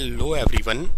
hello everyone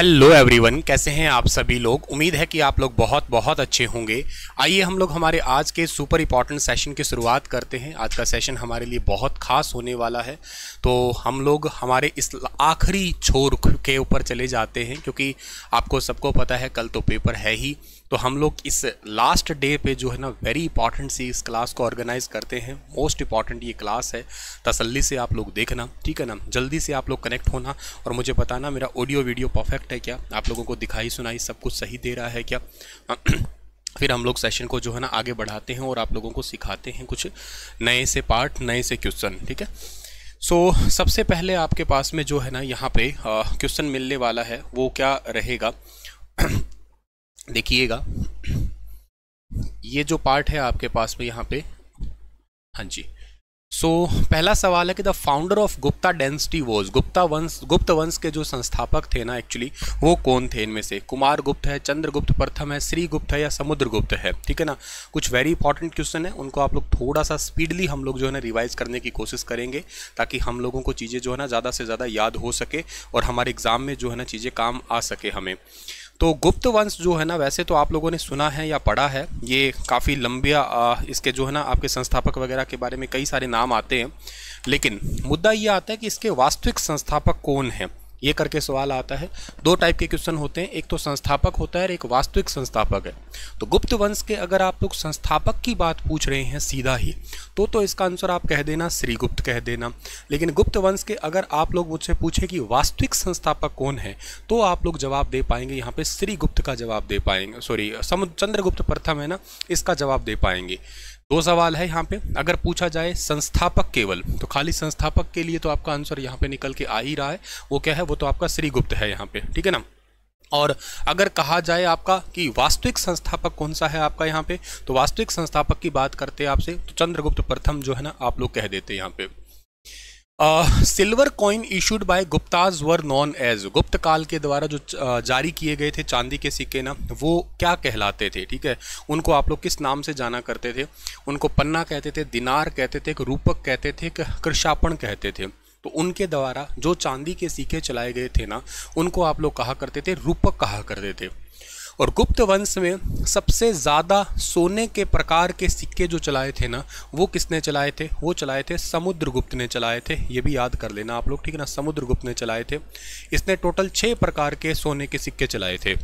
hello everyone कैसे हैं आप सभी लोग उम्मीद है कि आप लोग बहुत बहुत अच्छे होंगे आइए हम लोग हमारे आज के सुपर इम्पॉर्टेंट सेशन की शुरुआत करते हैं आज का सेशन हमारे लिए बहुत खास होने वाला है तो हम लोग हमारे इस आखिरी छोर के ऊपर चले जाते हैं क्योंकि आपको सबको पता है कल तो पेपर है ही तो हम लोग इस लास्ट डे पे जो है ना वेरी इंपॉर्टेंट सी इस क्लास को ऑर्गेनाइज़ करते हैं मोस्ट इंपॉर्टेंट ये क्लास है तसल्ली से आप लोग देखना ठीक है ना जल्दी से आप लोग कनेक्ट होना और मुझे बताना मेरा ऑडियो वीडियो परफेक्ट करेक्ट है क्या आप लोगों को दिखाई सुनाई सब कुछ सही दे रहा है क्या हाँ, फिर हम लोग सेशन को जो है ना आगे बढ़ाते हैं और आप लोगों को सिखाते हैं कुछ नए से पार्ट नए से क्वेश्चन ठीक है सो so, सबसे पहले आपके पास में जो है ना यहाँ पे क्वेश्चन मिलने वाला है वो क्या रहेगा देखिएगा ये जो पार्ट है आपके पास में यहाँ पे हाँ जी सो so, पहला सवाल है कि the founder of Gupta dynasty was Gupta वंश गुप्त वंश के जो संस्थापक थे ना एक्चुअली वो कौन थे इनमें से कुमार गुप्त है चंद्रगुप्त प्रथम है श्रीगुप्त है या समुद्रगुप्त है ठीक है ना कुछ वेरी इंपॉर्टेंट क्वेश्चन है उनको आप लोग थोड़ा सा स्पीडली हम लोग जो है ना रिवाइज करने की कोशिश करेंगे ताकि हम लोगों को चीज़ें जो है ना ज़्यादा से ज़्यादा याद हो सके और हमारे एग्ज़ाम में जो है ना चीज़ें काम आ सके हमें तो गुप्त वंश जो है ना वैसे तो आप लोगों ने सुना है या पढ़ा है ये काफ़ी लंबिया इसके जो है ना आपके संस्थापक वगैरह के बारे में कई सारे नाम आते हैं लेकिन मुद्दा ये आता है कि इसके वास्तविक संस्थापक कौन हैं ये करके सवाल आता है दो टाइप के क्वेश्चन होते हैं एक तो संस्थापक होता है और एक वास्तविक संस्थापक है तो गुप्त वंश के अगर आप लोग संस्थापक की बात पूछ रहे हैं सीधा ही तो तो इसका आंसर आप कह देना श्रीगुप्त कह देना लेकिन गुप्त वंश के अगर आप लोग मुझसे पूछे कि वास्तविक संस्थापक कौन है तो आप लोग जवाब दे पाएंगे यहाँ पे श्रीगुप्त का जवाब दे पाएंगे सॉरी चंद्रगुप्त प्रथम है ना इसका जवाब दे पाएंगे दो सवाल है यहाँ पे अगर पूछा जाए संस्थापक केवल तो खाली संस्थापक के लिए तो आपका आंसर यहाँ पे निकल के आ ही रहा है वो क्या है वो तो आपका श्रीगुप्त है यहाँ पे ठीक है ना और अगर कहा जाए आपका कि वास्तविक संस्थापक कौन सा है आपका यहाँ पे तो वास्तविक संस्थापक की बात करते हैं आपसे तो चंद्रगुप्त प्रथम जो है ना आप लोग कह देते हैं यहाँ पे silver coin issued by Guptas were known as Gupta काल के द्वारा जो uh, जारी किए गए थे चांदी के सिक्के ना वो क्या कहलाते थे ठीक है उनको आप लोग किस नाम से जाना करते थे उनको पन्ना कहते थे दिनार कहते थे एक रूपक कहते थे एक कृषापण कहते थे तो उनके द्वारा जो चांदी के सिक्के चलाए गए थे ना उनको आप लोग कहा करते थे रूपक कहा करते थे और गुप्त वंश में सबसे ज़्यादा सोने के प्रकार के सिक्के जो चलाए थे ना वो किसने चलाए थे वो चलाए थे समुद्रगुप्त ने चलाए थे ये भी याद कर लेना आप लोग ठीक है ना समुद्रगुप्त ने चलाए थे इसने टोटल छः प्रकार के सोने के सिक्के चलाए थे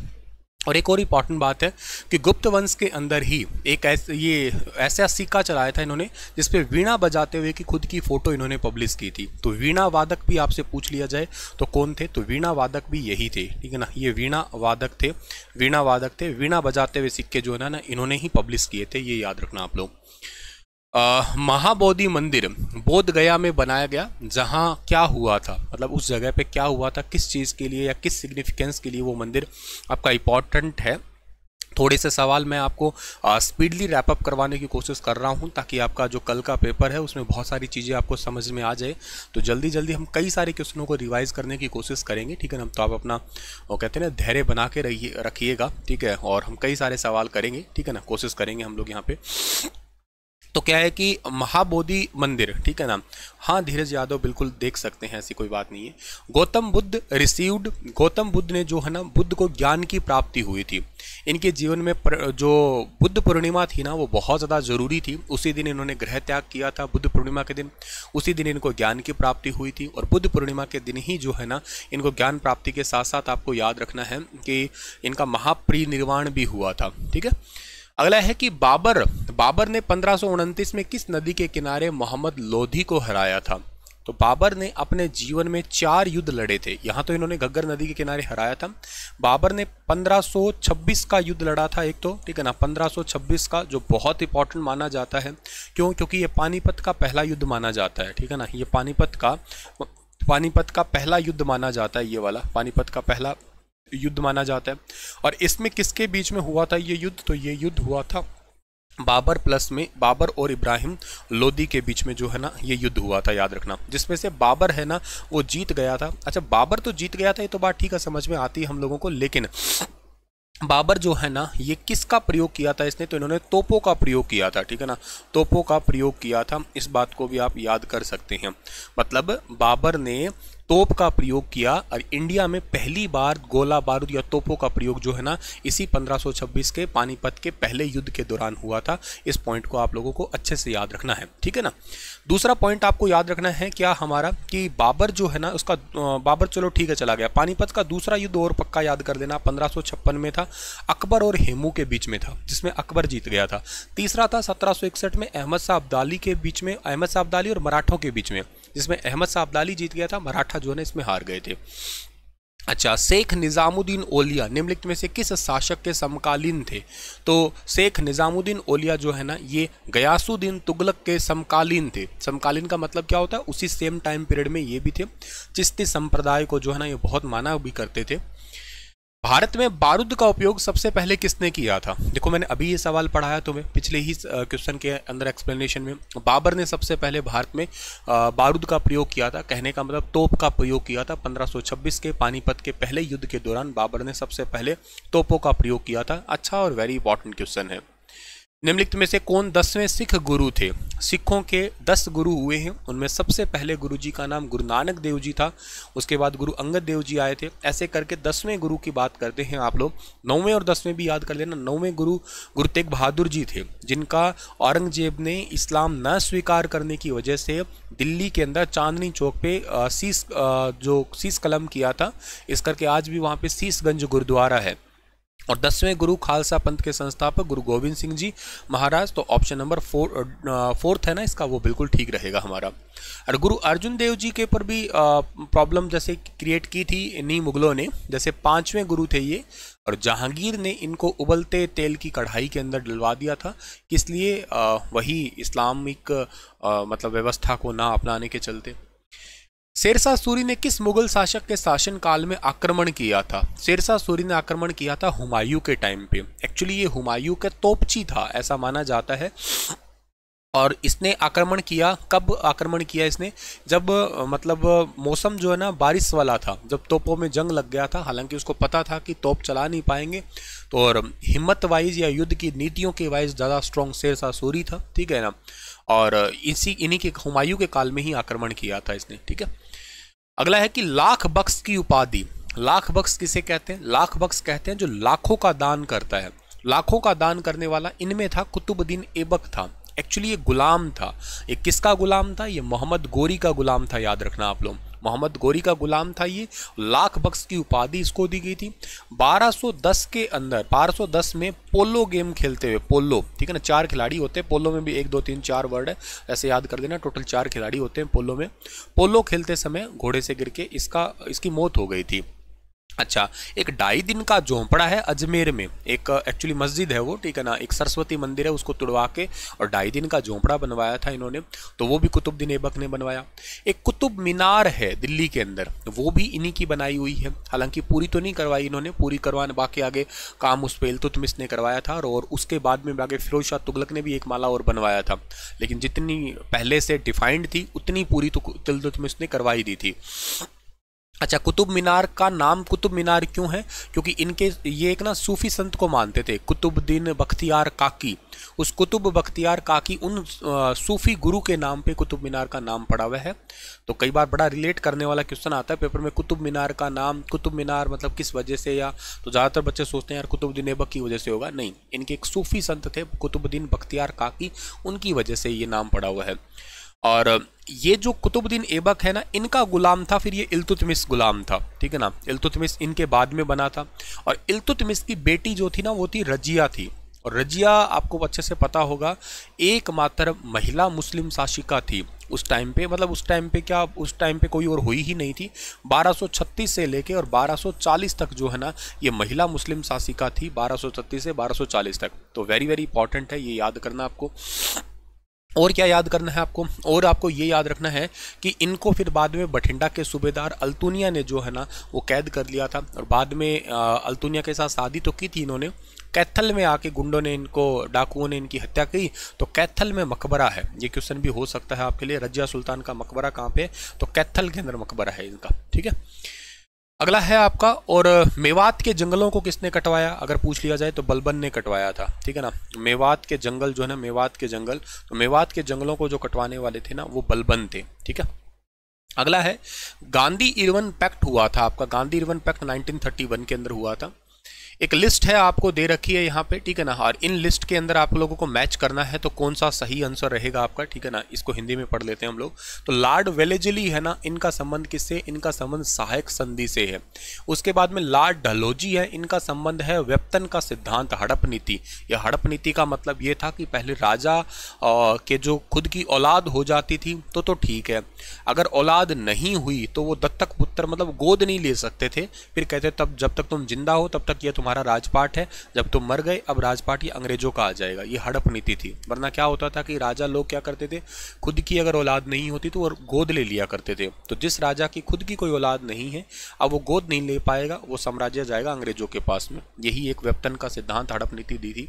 और एक और इम्पॉर्टेंट बात है कि गुप्त वंश के अंदर ही एक ऐस, ये ऐसा सिक्का चलाया था इन्होंने जिसपे वीणा बजाते हुए की खुद की फ़ोटो इन्होंने पब्लिश की थी तो वीणा वादक भी आपसे पूछ लिया जाए तो कौन थे तो वीणा वादक भी यही थे ठीक है ना ये वीणा वादक थे वीणा वादक थे वीणा बजाते हुए सिक्के जो है ना इन्होंने ही पब्लिश किए थे ये याद रखना आप लोग महाबोधि मंदिर बोध गया में बनाया गया जहाँ क्या हुआ था मतलब उस जगह पे क्या हुआ था किस चीज़ के लिए या किस सिग्निफिकेंस के लिए वो मंदिर आपका इम्पॉर्टेंट है थोड़े से सवाल मैं आपको स्पीडली रैप अप करवाने की कोशिश कर रहा हूँ ताकि आपका जो कल का पेपर है उसमें बहुत सारी चीज़ें आपको समझ में आ जाए तो जल्दी जल्दी हम कई सारे क्वेश्चनों को रिवाइज करने की कोशिश करेंगे ठीक है ना तो आप अपना वो कहते हैं ना धैर्य बना के रहिए रखिएगा ठीक है और हम कई सारे सवाल करेंगे ठीक है ना कोशिश करेंगे हम लोग यहाँ पर तो क्या है कि महाबोधि मंदिर ठीक है ना हाँ धीरज यादव बिल्कुल देख सकते हैं ऐसी कोई बात नहीं है गौतम बुद्ध रिसीव्ड गौतम बुद्ध ने जो है ना बुद्ध को ज्ञान की प्राप्ति हुई थी इनके जीवन में प्र, जो बुद्ध पूर्णिमा थी ना वो बहुत ज़्यादा ज़रूरी थी उसी दिन इन्होंने ग्रह त्याग किया था बुद्ध पूर्णिमा के दिन उसी दिन इनको ज्ञान की प्राप्ति हुई थी और बुद्ध पूर्णिमा के दिन ही जो है ना इनको ज्ञान प्राप्ति के साथ साथ आपको याद रखना है कि इनका महाप्रिनिर्वाण भी हुआ था ठीक है अगला है कि बाबर बाबर ने पंद्रह में किस नदी के किनारे मोहम्मद लोधी को हराया था तो बाबर ने अपने जीवन में चार युद्ध लड़े थे यहाँ तो इन्होंने घग्गर नदी के किनारे हराया था बाबर ने 1526 का युद्ध लड़ा था एक तो ठीक है ना 1526 का जो बहुत इंपॉर्टेंट माना जाता है क्यों क्योंकि ये पानीपत का पहला युद्ध माना जाता है ठीक है ना ये पानीपत का पानीपत का पहला युद्ध माना जाता है ये वाला पानीपत का पहला युद्ध माना जाता है और इसमें किसके बीच में हुआ था ये युद्ध तो ये युद्ध हुआ था बाबर प्लस में बाबर और इब्राहिम लोदी के बीच में जो है ना ये युद्ध हुआ था याद रखना जिसमें से बाबर है ना वो जीत गया था अच्छा बाबर तो जीत गया था ये तो बात ठीक है समझ में आती है हम लोगों को लेकिन बाबर जो है ना ये किसका प्रयोग किया था इसने तो इन्होंने तोपों का प्रयोग किया था ठीक है ना तोपों का प्रयोग किया था इस बात को भी आप याद कर सकते हैं मतलब बाबर ने तोप का प्रयोग किया और इंडिया में पहली बार गोला बारूद या तोपों का प्रयोग जो है ना इसी 1526 के पानीपत के पहले युद्ध के दौरान हुआ था इस पॉइंट को आप लोगों को अच्छे से याद रखना है ठीक है ना दूसरा पॉइंट आपको याद रखना है क्या हमारा कि बाबर जो है ना उसका बाबर चलो ठीक है चला गया पानीपत का दूसरा युद्ध और पक्का याद कर देना पंद्रह में था अकबर और हेमू के बीच में था जिसमें अकबर जीत गया था तीसरा था सत्रह में अहमद शाह अब्दाली के बीच में अहमद शाह अब्दाली और मराठों के बीच में जिसमें अहमद अब्दाली जीत गया था मराठा जो है इसमें हार गए थे अच्छा शेख निज़ामुद्दीन ओलिया निम्नलिखित में से किस शासक के समकालीन थे तो शेख निज़ामुद्दीन ओलिया जो है ना ये गयासुद्दीन तुगलक के समकालीन थे समकालीन का मतलब क्या होता है उसी सेम टाइम पीरियड में ये भी थे चिश्ती संप्रदाय को जो है ना ये बहुत माना भी करते थे भारत में बारूद का उपयोग सबसे पहले किसने किया था देखो मैंने अभी ये सवाल पढ़ाया तुम्हें पिछले ही क्वेश्चन के अंदर एक्सप्लेनेशन में बाबर ने सबसे पहले भारत में बारूद का प्रयोग किया था कहने का मतलब तोप का प्रयोग किया था 1526 के पानीपत के पहले युद्ध के दौरान बाबर ने सबसे पहले तोपों का प्रयोग किया था अच्छा और वेरी इंपॉर्टेंट क्वेश्चन है निम्नलिखित में से कौन दसवें सिख गुरु थे सिखों के दस गुरु हुए हैं उनमें सबसे पहले गुरु जी का नाम गुरु नानक देव जी था उसके बाद गुरु अंगद देव जी आए थे ऐसे करके दसवें गुरु की बात करते हैं आप लोग नौवें और दसवें भी याद कर लेना नौवें गुरु गुरु तेग बहादुर जी थे जिनका औरंगजेब ने इस्लाम न स्वीकार करने की वजह से दिल्ली के अंदर चांदनी चौक पे शीस जो शीस कलम किया था इस करके आज भी वहाँ पर शीसगंज गुरुद्वारा है और दसवें गुरु खालसा पंथ के संस्थापक गुरु गोविंद सिंह जी महाराज तो ऑप्शन नंबर फोर फोर्थ है ना इसका वो बिल्कुल ठीक रहेगा हमारा और गुरु अर्जुन देव जी के ऊपर भी प्रॉब्लम uh, जैसे क्रिएट की थी इन्हीं मुगलों ने जैसे पांचवें गुरु थे ये और जहांगीर ने इनको उबलते तेल की कढ़ाई के अंदर डलवा दिया था इसलिए uh, वही इस्लामिक uh, मतलब व्यवस्था को ना अपनाने के चलते शेरशाह सूरी ने किस मुगल शासक के शासनकाल में आक्रमण किया था शेरशाह सूरी ने आक्रमण किया था हुमायूं के टाइम पे एक्चुअली ये हुमायूं का तोपची था ऐसा माना जाता है और इसने आक्रमण किया कब आक्रमण किया इसने जब मतलब मौसम जो है ना बारिश वाला था जब तोपों में जंग लग गया था हालांकि उसको पता था कि तोप चला नहीं पाएंगे तो और हिम्मत वाइज या युद्ध की नीतियों के वाइज ज़्यादा स्ट्रॉन्ग शेरशाह सूरी था ठीक है ना और इसी इन्हीं के हुमायूं के काल में ही आक्रमण किया था इसने ठीक है अगला है कि लाख बक्स की उपाधि लाख बक्स किसे कहते हैं लाख बक्स कहते हैं जो लाखों का दान करता है लाखों का दान करने वाला इनमें था कुतुबुद्दीन ऐबक था एक्चुअली ये गुलाम था ये किसका गुलाम था ये मोहम्मद गोरी का गुलाम था याद रखना आप लोग मोहम्मद गोरी का गुलाम था ये लाख बक्स की उपाधि इसको दी गई थी 1210 के अंदर 1210 में पोलो गेम खेलते हुए पोलो ठीक है ना चार खिलाड़ी होते हैं पोलो में भी एक दो तीन चार वर्ड है ऐसे याद कर देना टोटल चार खिलाड़ी होते हैं पोलो में पोलो खेलते समय घोड़े से गिर के इसका इसकी मौत हो गई थी अच्छा एक ढाई दिन का झोंपड़ा है अजमेर में एक एक्चुअली मस्जिद है वो ठीक है ना एक सरस्वती मंदिर है उसको तुड़वा के और ढाई दिन का झोंपड़ा बनवाया था इन्होंने तो वो भी कुतुबद्दीन ऐबक ने बनवाया एक कुतुब मीनार है दिल्ली के अंदर वो भी इन्हीं की बनाई हुई है हालांकि पूरी तो नहीं करवाई इन्होंने पूरी करवाने बाकी आगे काम उस पर इल्तुतमिस ने करवाया था और उसके बाद में आगे फिरोज शाह तुगलक ने भी एक माला और बनवाया था लेकिन जितनी पहले से डिफाइंड थी उतनी पूरी तो इल्तुतमिस ने करवाई दी थी अच्छा कुतुब मीनार का नाम कुतुब मीनार क्यों है क्योंकि इनके ये एक ना सूफी संत को मानते थे कुतुबद्दीन बख्तियार काकी उस कुतुब बख्तियार काकी उन सूफी गुरु के नाम पे कुतुब मीनार का नाम पड़ा हुआ है तो कई बार बड़ा रिलेट करने वाला क्वेश्चन आता है पेपर में कुतुब मीनार का नाम कुतुब मीनार मतलब किस वजह से या तो ज़्यादातर बच्चे सोचते हैं यार कुतुबद्दीन ऐबक की वजह से होगा नहीं इनके एक सूफी संत थे कुतुबद्दीन बख्तियार काकी उनकी वजह से ये नाम पड़ा हुआ है और ये जो कुतुबुद्दीन ऐबक है ना इनका गुलाम था फिर ये इल्तुतमिस गुलाम था ठीक है ना इल्तुतमिस इनके बाद में बना था और इल्तुतमिस की बेटी जो थी ना वो थी रजिया थी और रजिया आपको अच्छे से पता होगा एकमात्र महिला मुस्लिम शासिका थी उस टाइम पे मतलब उस टाइम पे क्या उस टाइम पे कोई और हुई ही नहीं थी 1236 से लेके और 1240 तक जो है ना ये महिला मुस्लिम शासिका थी 1236 से 1240 तक तो वेरी वेरी इंपॉर्टेंट है ये याद करना आपको और क्या याद करना है आपको और आपको ये याद रखना है कि इनको फिर बाद में बठिंडा के सूबेदार अल्तुनिया ने जो है ना वो कैद कर लिया था और बाद में अल्तुनिया के साथ शादी तो की थी इन्होंने कैथल में आके गुंडों ने इनको डाकुओं ने इनकी हत्या की तो कैथल में मकबरा है ये क्वेश्चन भी हो सकता है आपके लिए रजिया सुल्तान का मकबरा कहाँ पे तो कैथल के अंदर मकबरा है इनका ठीक है अगला है आपका और मेवात के जंगलों को किसने कटवाया अगर पूछ लिया जाए तो बलबन ने कटवाया था ठीक है ना मेवात के जंगल जो है ना मेवात के जंगल तो मेवात के जंगलों को जो कटवाने वाले थे ना वो बलबन थे ठीक है अगला है गांधी इरवन पैक्ट हुआ था आपका गांधी इरवन पैक्ट 1931 के अंदर हुआ था एक लिस्ट है आपको दे रखी है यहाँ पे ठीक है ना और इन लिस्ट के अंदर आप लोगों को मैच करना है तो कौन सा सही आंसर रहेगा आपका ठीक है ना इसको हिंदी में पढ़ लेते हैं हम लोग तो लार्ड वेलेजली है ना इनका संबंध किससे इनका संबंध सहायक संधि से है उसके बाद में लार्ड डलोजी है इनका संबंध है वेपतन का सिद्धांत हड़प नीति या हड़प नीति का मतलब ये था कि पहले राजा के जो खुद की औलाद हो जाती थी तो तो ठीक है अगर औलाद नहीं हुई तो वो दत्तक पुत्र मतलब गोद नहीं ले सकते थे फिर कहते तब जब तक तुम जिंदा हो तब तक यह तुम तुम्हारा राजपाट है जब तुम मर गए अब राजपाट ये अंग्रेजों का आ जाएगा ये हड़प नीति थी वरना क्या होता था कि राजा लोग क्या करते थे खुद की अगर औलाद नहीं होती तो वो गोद ले लिया करते थे तो जिस राजा की खुद की कोई औलाद नहीं है अब वो गोद नहीं ले पाएगा वो साम्राज्य जाएगा अंग्रेजों के पास में यही एक व्यपतन का सिद्धांत हड़प नीति दी थी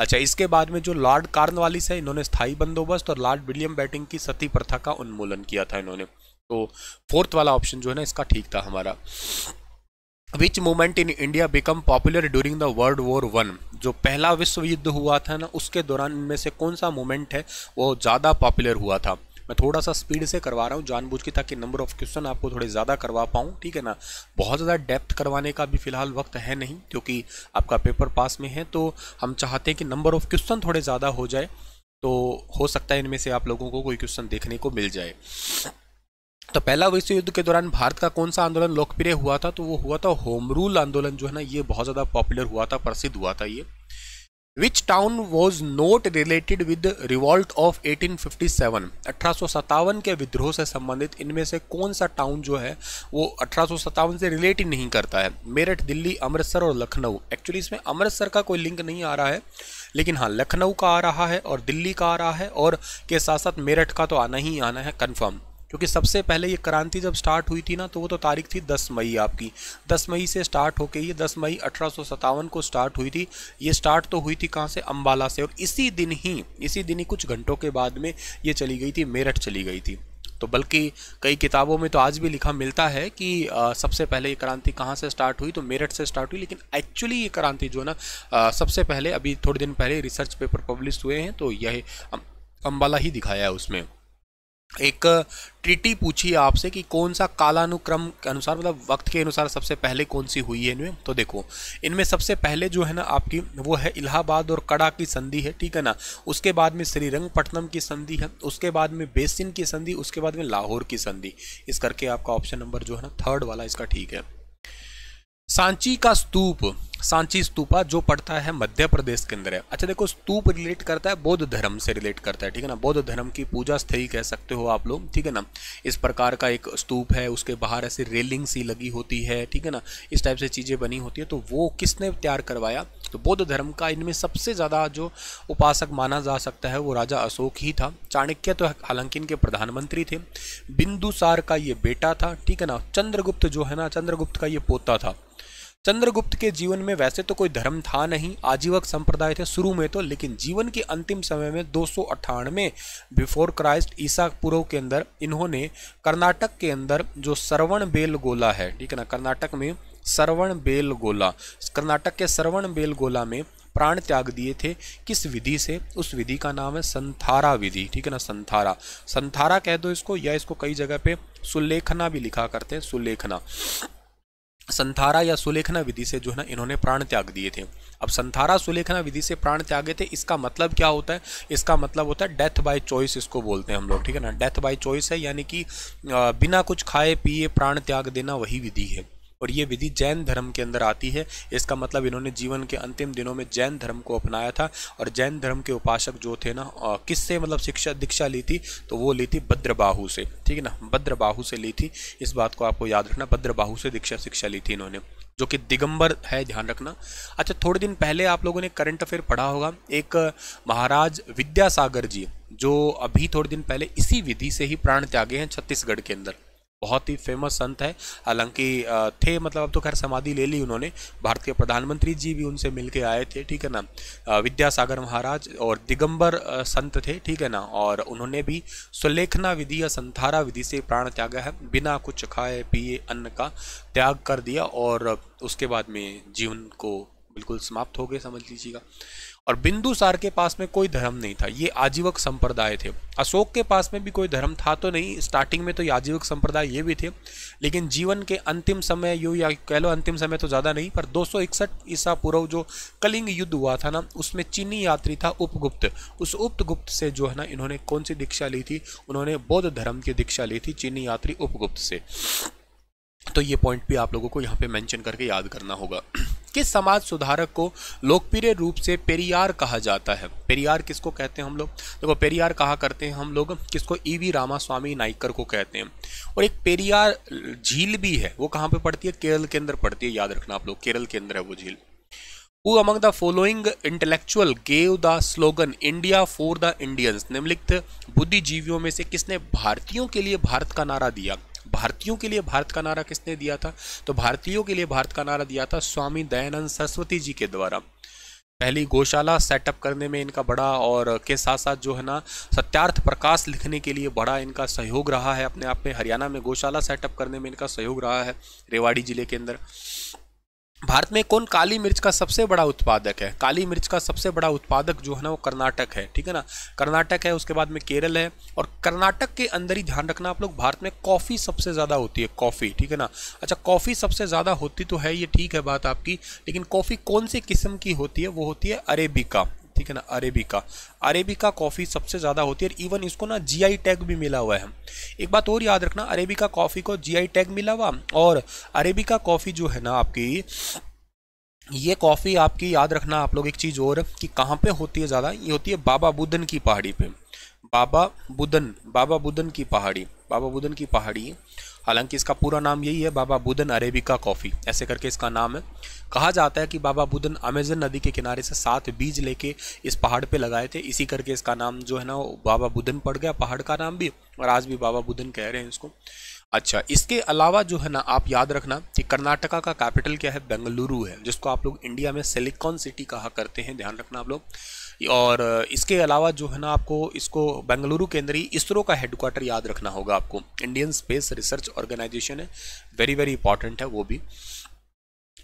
अच्छा इसके बाद में जो लॉर्ड कार्नवालिस है इन्होंने स्थायी बंदोबस्त और लॉर्ड विलियम बैटिंग की सती प्रथा का उन्मूलन किया था इन्होंने तो फोर्थ वाला ऑप्शन जो है ना इसका ठीक था हमारा which movement in India become popular during the World War one जो पहला विश्व युद्ध हुआ था ना उसके दौरान इनमें से कौन सा मूवमेंट है वो ज़्यादा पॉपुलर हुआ था मैं थोड़ा सा स्पीड से करवा रहा हूँ जानबूझ के ताकि नंबर ऑफ क्वेश्चन आपको थोड़े ज़्यादा करवा पाऊँ ठीक है ना बहुत ज़्यादा डेप्थ करवाने का भी फिलहाल वक्त है नहीं क्योंकि आपका पेपर पास में है तो हम चाहते हैं कि नंबर ऑफ क्वेश्चन थोड़े ज़्यादा हो जाए तो हो सकता है इनमें से आप लोगों को कोई क्वेश्चन देखने को मिल जाए तो पहला विश्व युद्ध के दौरान भारत का कौन सा आंदोलन लोकप्रिय हुआ था तो वो हुआ था होम रूल आंदोलन जो है ना ये बहुत ज़्यादा पॉपुलर हुआ था प्रसिद्ध हुआ था ये which town was not related with revolt of 1857 अठारह के विद्रोह से संबंधित इनमें से कौन सा टाउन जो है वो अठारह से रिलेट ही नहीं करता है मेरठ दिल्ली अमृतसर और लखनऊ एक्चुअली इसमें अमृतसर का कोई लिंक नहीं आ रहा है लेकिन हाँ लखनऊ का आ रहा है और दिल्ली का आ रहा है और के साथ साथ मेरठ का तो आना ही आना है कन्फर्म क्योंकि सबसे पहले ये क्रांति जब स्टार्ट हुई थी ना तो वो तो तारीख थी 10 मई आपकी 10 मई से स्टार्ट होके ये 10 मई अठारह को स्टार्ट हुई थी ये स्टार्ट तो हुई थी कहाँ से अम्बाला से और इसी दिन ही इसी दिन ही कुछ घंटों के बाद में ये चली गई थी मेरठ चली गई थी तो बल्कि कई किताबों में तो आज भी लिखा मिलता है कि आ, सबसे पहले ये क्रांति कहाँ से स्टार्ट हुई तो मेरठ से स्टार्ट हुई लेकिन एक्चुअली ये क्रांति जो है ना आ, सबसे पहले अभी थोड़े दिन पहले रिसर्च पेपर पब्लिश हुए हैं तो यह अम्बाला अं-, ही दिखाया है उसमें एक ट्रिटी पूछी आपसे कि कौन सा कालानुक्रम के अनुसार मतलब वक्त के अनुसार सबसे पहले कौन सी हुई है इनमें तो देखो इनमें सबसे पहले जो है ना आपकी वो है इलाहाबाद और कड़ा की संधि है ठीक है ना उसके बाद में श्रीरंगपट्टनम की संधि है उसके बाद में बेसिन की संधि उसके बाद में लाहौर की संधि इस करके आपका ऑप्शन नंबर जो है ना थर्ड वाला इसका ठीक है सांची का स्तूप सांची स्तूपा जो पड़ता है मध्य प्रदेश के अंदर है अच्छा देखो स्तूप रिलेट करता है बौद्ध धर्म से रिलेट करता है ठीक है ना बौद्ध धर्म की पूजा स्थली कह सकते हो आप लोग ठीक है ना इस प्रकार का एक स्तूप है उसके बाहर ऐसी रेलिंग सी लगी होती है ठीक है ना इस टाइप से चीज़ें बनी होती है तो वो किसने तैयार करवाया तो बौद्ध धर्म का इनमें सबसे ज़्यादा जो उपासक माना जा सकता है वो राजा अशोक ही था चाणक्य तो हालांकि इनके प्रधानमंत्री थे बिंदुसार का ये बेटा था ठीक है ना चंद्रगुप्त जो है ना चंद्रगुप्त का ये पोता था चंद्रगुप्त के जीवन में वैसे तो कोई धर्म था नहीं आजीवक संप्रदाय थे शुरू में तो लेकिन जीवन के अंतिम समय में दो सौ बिफोर क्राइस्ट ईसा पूर्व के अंदर इन्होंने कर्नाटक के अंदर जो श्रवण बेल गोला है ठीक है ना कर्नाटक में श्रवण बेल गोला कर्नाटक के श्रवण बेल गोला में प्राण त्याग दिए थे किस विधि से उस विधि का नाम है संथारा विधि ठीक है ना संथारा संथारा कह दो इसको या इसको कई जगह पे सुलेखना भी लिखा करते हैं सुलेखना संथारा या सुलेखना विधि से जो है ना इन्होंने प्राण त्याग दिए थे अब संथारा सुलेखना विधि से प्राण त्यागे थे इसका मतलब क्या होता है इसका मतलब होता है डेथ बाय चॉइस इसको बोलते हैं हम लोग ठीक है ना डेथ बाय चॉइस है यानी कि बिना कुछ खाए पिए प्राण त्याग देना वही विधि है और ये विधि जैन धर्म के अंदर आती है इसका मतलब इन्होंने जीवन के अंतिम दिनों में जैन धर्म को अपनाया था और जैन धर्म के उपासक जो थे ना किससे मतलब शिक्षा दीक्षा ली थी तो वो ली थी भद्रबाहू से ठीक है ना भद्रबाहू से ली थी इस बात को आपको याद रखना भद्रबाहू से दीक्षा शिक्षा ली थी इन्होंने जो कि दिगंबर है ध्यान रखना अच्छा थोड़े दिन पहले आप लोगों ने करंट अफेयर पढ़ा होगा एक महाराज विद्यासागर जी जो अभी थोड़े दिन पहले इसी विधि से ही प्राण त्यागे हैं छत्तीसगढ़ के अंदर बहुत ही फेमस संत है हालांकि थे मतलब अब तो खैर समाधि ले ली उन्होंने भारत के प्रधानमंत्री जी भी उनसे मिल के आए थे ठीक है ना विद्यासागर महाराज और दिगंबर संत थे ठीक है ना और उन्होंने भी सुलेखना विधि या संथारा विधि से प्राण त्यागा है बिना कुछ खाए पिए अन्न का त्याग कर दिया और उसके बाद में जीवन को बिल्कुल समाप्त हो गए समझ लीजिएगा और बिंदुसार के पास में कोई धर्म नहीं था ये आजीवक संप्रदाय थे अशोक के पास में भी कोई धर्म था तो नहीं स्टार्टिंग में तो ये आजीवक संप्रदाय ये भी थे लेकिन जीवन के अंतिम समय यू या कह लो अंतिम समय तो ज़्यादा नहीं पर दो ईसा पूर्व जो कलिंग युद्ध हुआ था ना उसमें चीनी यात्री था उपगुप्त उस उपगुप्त से जो है ना इन्होंने कौन सी दीक्षा ली थी उन्होंने बौद्ध धर्म की दीक्षा ली थी चीनी यात्री उपगुप्त से तो ये पॉइंट भी आप लोगों को यहाँ पे मेंशन करके याद करना होगा किस समाज सुधारक को लोकप्रिय रूप से पेरियार कहा जाता है पेरियार किसको कहते हैं हम लोग देखो पेरियार कहा करते हैं हम लोग किसको E e V Ramaswamy Naicker को कहते हैं और एक पेरियार झील भी है वो कहाँ पे पड़ती है केरल के अंदर पड़ती है याद रखना आप लोग केरल के अंदर है वो झील वो among the following intellectual gave the slogan India for the Indians निम्नलिखित बुद्धिजीवियों में से किसने भारतीयों के लिए भारत का नारा दिया भारतीयों के लिए भारत का नारा किसने दिया था तो भारतीयों के लिए भारत का नारा दिया था स्वामी दयानंद सरस्वती जी के द्वारा पहली गौशाला सेटअप करने में इनका बड़ा और के साथ साथ जो है ना सत्यार्थ प्रकाश लिखने के लिए बड़ा इनका सहयोग रहा है अपने आप में हरियाणा में गौशाला सेटअप करने में इनका सहयोग रहा है रेवाड़ी जिले के अंदर भारत में कौन काली मिर्च का सबसे बड़ा उत्पादक है काली मिर्च का सबसे बड़ा उत्पादक जो है ना वो कर्नाटक है ठीक है ना कर्नाटक है उसके बाद में केरल है और कर्नाटक के अंदर ही ध्यान रखना आप लोग भारत में कॉफ़ी सबसे ज़्यादा होती है कॉफ़ी ठीक है ना अच्छा कॉफ़ी सबसे ज़्यादा होती तो है ये ठीक है बात आपकी लेकिन कॉफ़ी कौन सी किस्म की होती है वो होती है अरेबिका ठीक है ना अरेबिका अरेबिका कॉफ़ी सबसे ज़्यादा होती है इवन इसको ना जीआई टैग भी मिला हुआ है एक बात और याद रखना अरेबिका कॉफ़ी को जीआई टैग मिला हुआ और अरेबिका कॉफ़ी जो है ना आपकी ये कॉफ़ी आपकी याद रखना आप लोग एक चीज़ और कि कहाँ पे होती है ज़्यादा ये होती है बाबा बुद्धन की पहाड़ी पे बाबा बुद्धन बाबा बुद्धन की पहाड़ी बाबा बुद्धन की पहाड़ी हालांकि इसका पूरा नाम यही है बाबा बुदन अरेबिका कॉफ़ी ऐसे करके इसका नाम है कहा जाता है कि बाबा बुदन अमेजन नदी के किनारे से सात बीज लेके इस पहाड़ पे लगाए थे इसी करके इसका नाम जो है ना बाबा बुदन पड़ गया पहाड़ का नाम भी और आज भी बाबा बुदन कह रहे हैं इसको अच्छा इसके अलावा जो है ना आप याद रखना कि कर्नाटका का कैपिटल क्या है बेंगलुरु है जिसको आप लोग इंडिया में सिलिकॉन सिटी कहा करते हैं ध्यान रखना आप लोग और इसके अलावा जो है ना आपको इसको बेंगलुरु के अंदर ही इसरो का हेडक्वार्टर याद रखना होगा आपको इंडियन स्पेस रिसर्च ऑर्गेनाइजेशन है वेरी वेरी इंपॉर्टेंट है वो भी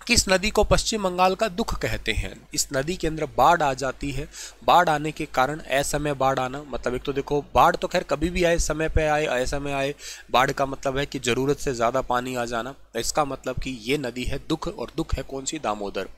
किस नदी को पश्चिम बंगाल का दुख कहते हैं इस नदी के अंदर बाढ़ आ जाती है बाढ़ आने के कारण असमय बाढ़ आना मतलब एक तो देखो बाढ़ तो खैर कभी भी आए समय पे आए असमय आए बाढ़ का मतलब है कि ज़रूरत से ज़्यादा पानी आ जाना तो इसका मतलब कि ये नदी है दुख और दुख है कौन सी दामोदर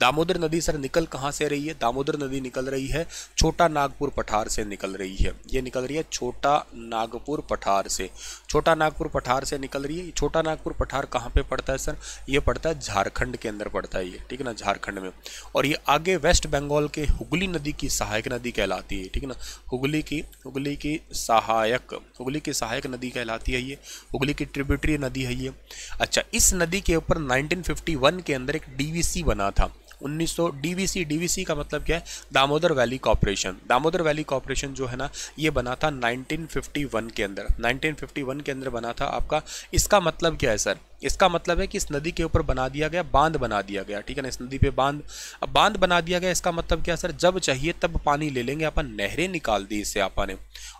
दामोदर नदी सर निकल कहाँ से रही है दामोदर नदी निकल रही है छोटा नागपुर पठार से निकल रही है ये निकल रही है छोटा नागपुर पठार से छोटा नागपुर पठार से निकल रही है छोटा नागपुर पठार कहाँ पे पड़ता है सर ये पड़ता है झारखंड झारखंड के अंदर पड़ता है ये ठीक है ना झारखंड में और ये आगे वेस्ट बंगाल के हुगली नदी की सहायक नदी कहलाती है ठीक है ना हुगली की हुगली की सहायक हुगली की सहायक नदी कहलाती है ये हुगली की ट्रिब्यूटरी नदी है ये अच्छा इस नदी के ऊपर नाइनटीन के अंदर एक डी बना था 1900 डीवीसी डीवीसी का मतलब क्या है Damodar Valley Corporation Damodar Valley Corporation जो है ना ये बना था 1951 के अंदर 1951 के अंदर बना था आपका इसका मतलब क्या है सर इसका मतलब है कि इस नदी के ऊपर बना दिया गया बांध बना दिया गया ठीक है ना इस नदी पे बांध अब बांध बना दिया गया इसका मतलब क्या सर जब चाहिए तब पानी ले लेंगे अपन नहरें निकाल दी इससे आपा ने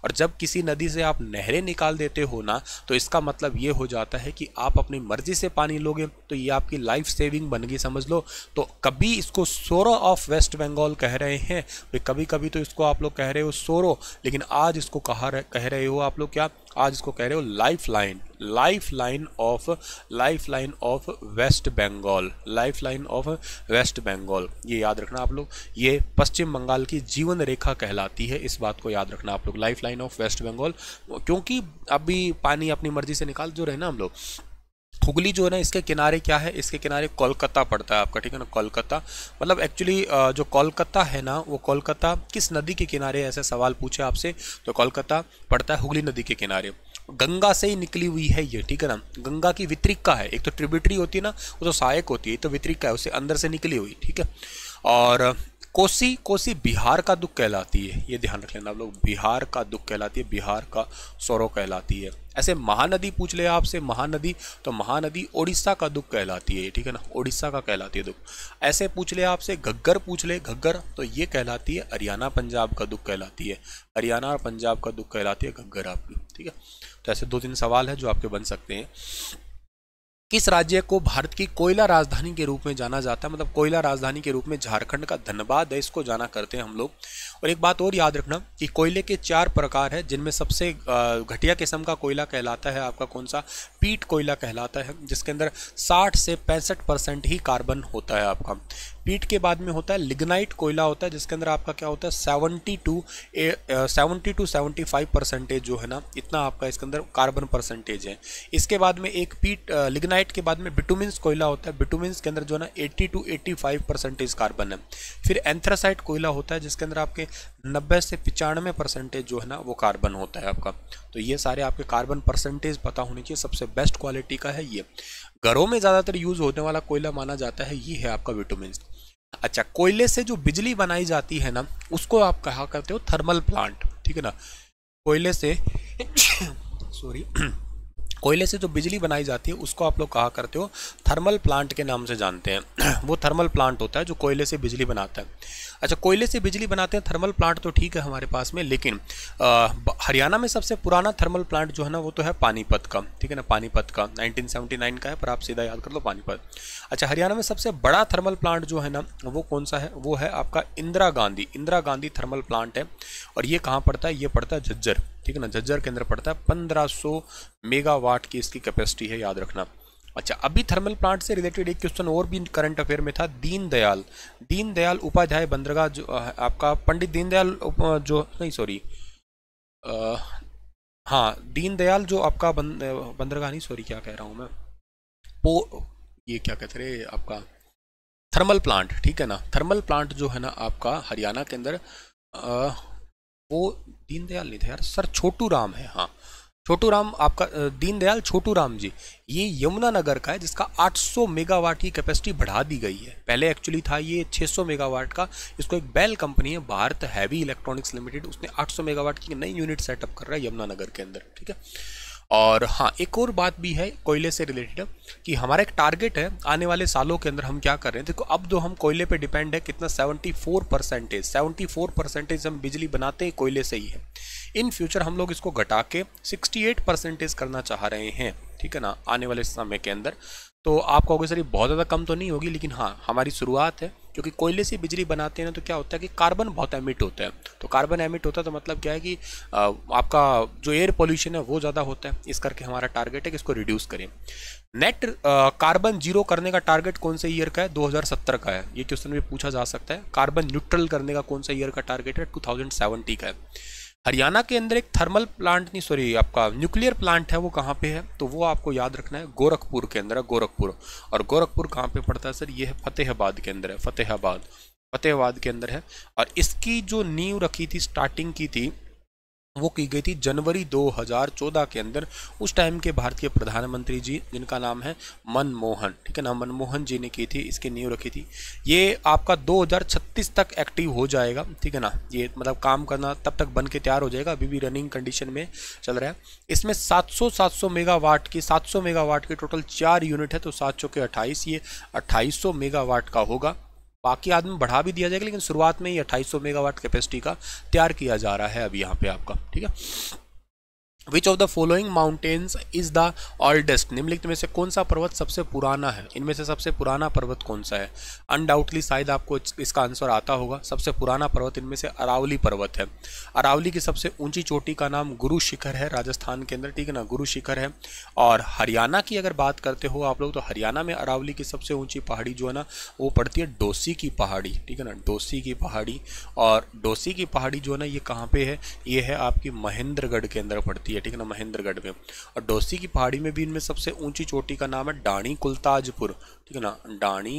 और जब किसी नदी से आप नहरें निकाल देते हो ना तो इसका मतलब ये हो जाता है कि आप अपनी मर्जी से पानी लोगे तो ये आपकी लाइफ सेविंग बन गई समझ लो तो कभी इसको सोरो ऑफ वेस्ट बंगाल कह रहे हैं तो कभी कभी तो इसको आप लोग कह रहे हो सोरो लेकिन आज इसको कहा कह रहे हो आप लोग क्या आज इसको कह रहे हो lifeline lifeline of lifeline of West Bengal lifeline of West Bengal ये याद रखना आप लोग ये पश्चिम बंगाल की जीवन रेखा कहलाती है इस बात को याद रखना आप लोग lifeline of West Bengal क्योंकि अभी पानी अपनी मर्जी से निकाल जो रहे ना हम लोग हुगली जो है ना इसके किनारे क्या है इसके किनारे कोलकाता पड़ता है आपका ठीक है ना कोलकाता मतलब एक्चुअली जो कोलकाता है ना वो कोलकाता किस नदी के किनारे ऐसे सवाल पूछे आपसे तो कोलकाता पड़ता है हुगली नदी के किनारे गंगा से ही निकली हुई है ये ठीक है ना गंगा की वितरिका है एक तो ट्रिब्यूटरी होती है ना वो तो सहायक होती है तो वितरिका है उससे अंदर से निकली हुई ठीक है और कोसी कोसी बिहार का दुख कहलाती है ये ध्यान रख लेना आप लोग बिहार का दुख कहलाती है बिहार का सौरव कहलाती है ऐसे महानदी पूछ ले आपसे महानदी तो महानदी ओडिशा का दुख कहलाती है ठीक है ना ओडिशा का कहलाती है दुख ऐसे पूछ ले आपसे घग्गर पूछ ले घग्गर तो ये कहलाती है हरियाणा पंजाब का दुख कहलाती है हरियाणा और पंजाब का दुख कहलाती है घग्गर आपकी ठीक है तो ऐसे दो तीन सवाल है जो आपके बन सकते हैं किस राज्य को भारत की कोयला राजधानी के रूप में जाना जाता है मतलब कोयला राजधानी के रूप में झारखंड का धनबाद है इसको जाना करते हैं हम लोग और एक बात और याद रखना कि कोयले के चार प्रकार है जिनमें सबसे घटिया किस्म का कोयला कहलाता है आपका कौन सा पीट कोयला कहलाता है जिसके अंदर 60 से पैंसठ परसेंट ही कार्बन होता है आपका पीट के बाद में होता है लिग्नाइट कोयला होता है जिसके अंदर आपका क्या होता है seventy two seventy two seventy five percentage जो है ना इतना आपका इसके अंदर कार्बन परसेंटेज है इसके बाद में एक पीट लिग्नाइट के बाद में बिटुमिन्स कोयला होता है बिटुमिन्स के अंदर जो है ना eighty two eighty five percentage carbon है फिर एंथ्रासाइट कोयला होता है जिसके अंदर आपके में 90 से पचानवे परसेंटेज जो है ना वो कार्बन होता है आपका तो ये सारे आपके कार्बन परसेंटेज पता होने चाहिए सबसे बेस्ट क्वालिटी का है ये घरों में ज़्यादातर यूज़ होने वाला कोयला माना जाता है ये है आपका विटामिन अच्छा कोयले से जो बिजली बनाई जाती है ना उसको आप कहा करते हो थर्मल प्लांट ठीक है ना कोयले से सॉरी कोयले से जो बिजली बनाई जाती है उसको आप लोग कहा करते हो थर्मल प्लांट के नाम से जानते हैं वो थर्मल प्लांट होता है जो कोयले से बिजली बनाता है अच्छा कोयले से बिजली बनाते हैं थर्मल प्लांट तो ठीक है हमारे पास में लेकिन हरियाणा में सबसे पुराना थर्मल प्लांट जो है ना वो तो है पानीपत का ठीक है ना पानीपत का 1979 का है पर आप सीधा याद कर लो पानीपत अच्छा हरियाणा में सबसे बड़ा थर्मल प्लांट जो है ना वो कौन सा है वो है आपका इंदिरा गांधी इंदिरा गांधी थर्मल प्लांट है और ये कहाँ पड़ता है ये पड़ता है झज्जर ठीक है ना झज्जर के अंदर पड़ता है सौ मेगावाट की इसकी कैपेसिटी है याद रखना अच्छा अभी थर्मल प्लांट से रिलेटेड एक क्वेश्चन और भी करंट अफेयर में था दीनदयाल दीनदयाल उपाध्याय बंदरगाह जो आपका पंडित दीनदयाल जो नहीं सॉरी हाँ दीनदयाल जो आपका बंद, बंदरगाह नहीं सॉरी क्या कह रहा हूँ मैं पो ये क्या कहते रहे आपका थर्मल प्लांट ठीक है ना थर्मल प्लांट जो है ना आपका हरियाणा के अंदर वो दीनदयाल नहीं था यार सर छोटू राम है हाँ छोटू राम आपका दीनदयाल छोटू राम जी ये यमुना नगर का है जिसका 800 मेगावाट की कैपेसिटी बढ़ा दी गई है पहले एक्चुअली था ये 600 मेगावाट का इसको एक बैल कंपनी है भारत हैवी इलेक्ट्रॉनिक्स लिमिटेड उसने 800 मेगावाट की नई यूनिट सेटअप कर रहा है यमुना नगर के अंदर ठीक है और हाँ एक और बात भी है कोयले से रिलेटेड कि हमारा एक टारगेट है आने वाले सालों के अंदर हम क्या कर रहे हैं देखो अब जो तो हम कोयले पे डिपेंड है कितना 74 परसेंटेज सेवेंटी परसेंटेज हम बिजली बनाते हैं कोयले से ही है इन फ्यूचर हम लोग इसको घटा के 68 परसेंटेज करना चाह रहे हैं ठीक है ना आने वाले समय के अंदर तो आप कहोगे सर ये बहुत ज़्यादा कम तो नहीं होगी लेकिन हाँ हमारी शुरुआत है क्योंकि कोयले से बिजली बनाते हैं ना तो क्या होता है कि कार्बन बहुत एमिट होता है तो कार्बन एमिट होता है तो मतलब क्या है कि आपका जो एयर पोल्यूशन है वो ज़्यादा होता है इस करके हमारा टारगेट है कि इसको रिड्यूस करें नेट कार्बन जीरो करने का टारगेट कौन से ईयर का है 2017 का है ये क्वेश्चन भी पूछा जा सकता है कार्बन न्यूट्रल करने का कौन सा ईयर का टारगेट है टू का है हरियाणा के अंदर एक थर्मल प्लांट नहीं सॉरी आपका न्यूक्लियर प्लांट है वो कहाँ पे है तो वो आपको याद रखना है गोरखपुर के अंदर है गोरखपुर और गोरखपुर कहाँ पे पड़ता है सर ये है फतेहाबाद के अंदर है फतेहाबाद फतेहाबाद के अंदर है और इसकी जो नींव रखी थी स्टार्टिंग की थी वो की गई थी जनवरी 2014 के अंदर उस टाइम के भारत के प्रधानमंत्री जी जिनका नाम है मनमोहन ठीक है ना मनमोहन जी ने की थी इसकी नींव रखी थी ये आपका 2036 तक एक्टिव हो जाएगा ठीक है ना ये मतलब काम करना तब तक बन के तैयार हो जाएगा अभी भी रनिंग कंडीशन में चल रहा है इसमें 700 700 मेगावाट की 700 मेगावाट की टोटल चार यूनिट है तो सात के अट्ठाईस ये अट्ठाईस मेगावाट का होगा बाकी आदमी बढ़ा भी दिया जाएगा लेकिन शुरुआत में ही अट्ठाईस मेगावाट कैपेसिटी का तैयार किया जा रहा है अभी यहाँ पे आपका ठीक है which of the following mountains is the oldest निम्नलिखित में से कौन सा पर्वत सबसे पुराना है इनमें से सबसे पुराना पर्वत कौन सा है अनडाउटली शायद आपको इसका आंसर आता होगा सबसे पुराना पर्वत इनमें से अरावली पर्वत है अरावली की सबसे ऊंची चोटी का नाम गुरु शिखर है राजस्थान के अंदर ठीक है ना गुरु शिखर है और हरियाणा की अगर बात करते हो आप लोग तो हरियाणा में अरावली की सबसे ऊंची पहाड़ी जो है ना वो पड़ती है डोसी की पहाड़ी ठीक है ना डोसी की पहाड़ी और डोसी की पहाड़ी जो है ना ये कहाँ पे है ये है आपकी महेंद्रगढ़ के अंदर पड़ती है है ठीक है ना महेंद्रगढ़ में और डोसी की पहाड़ी में भी इनमें सबसे ऊंची चोटी का नाम है डाणी कुलताजपुर ठीक है ना डाणी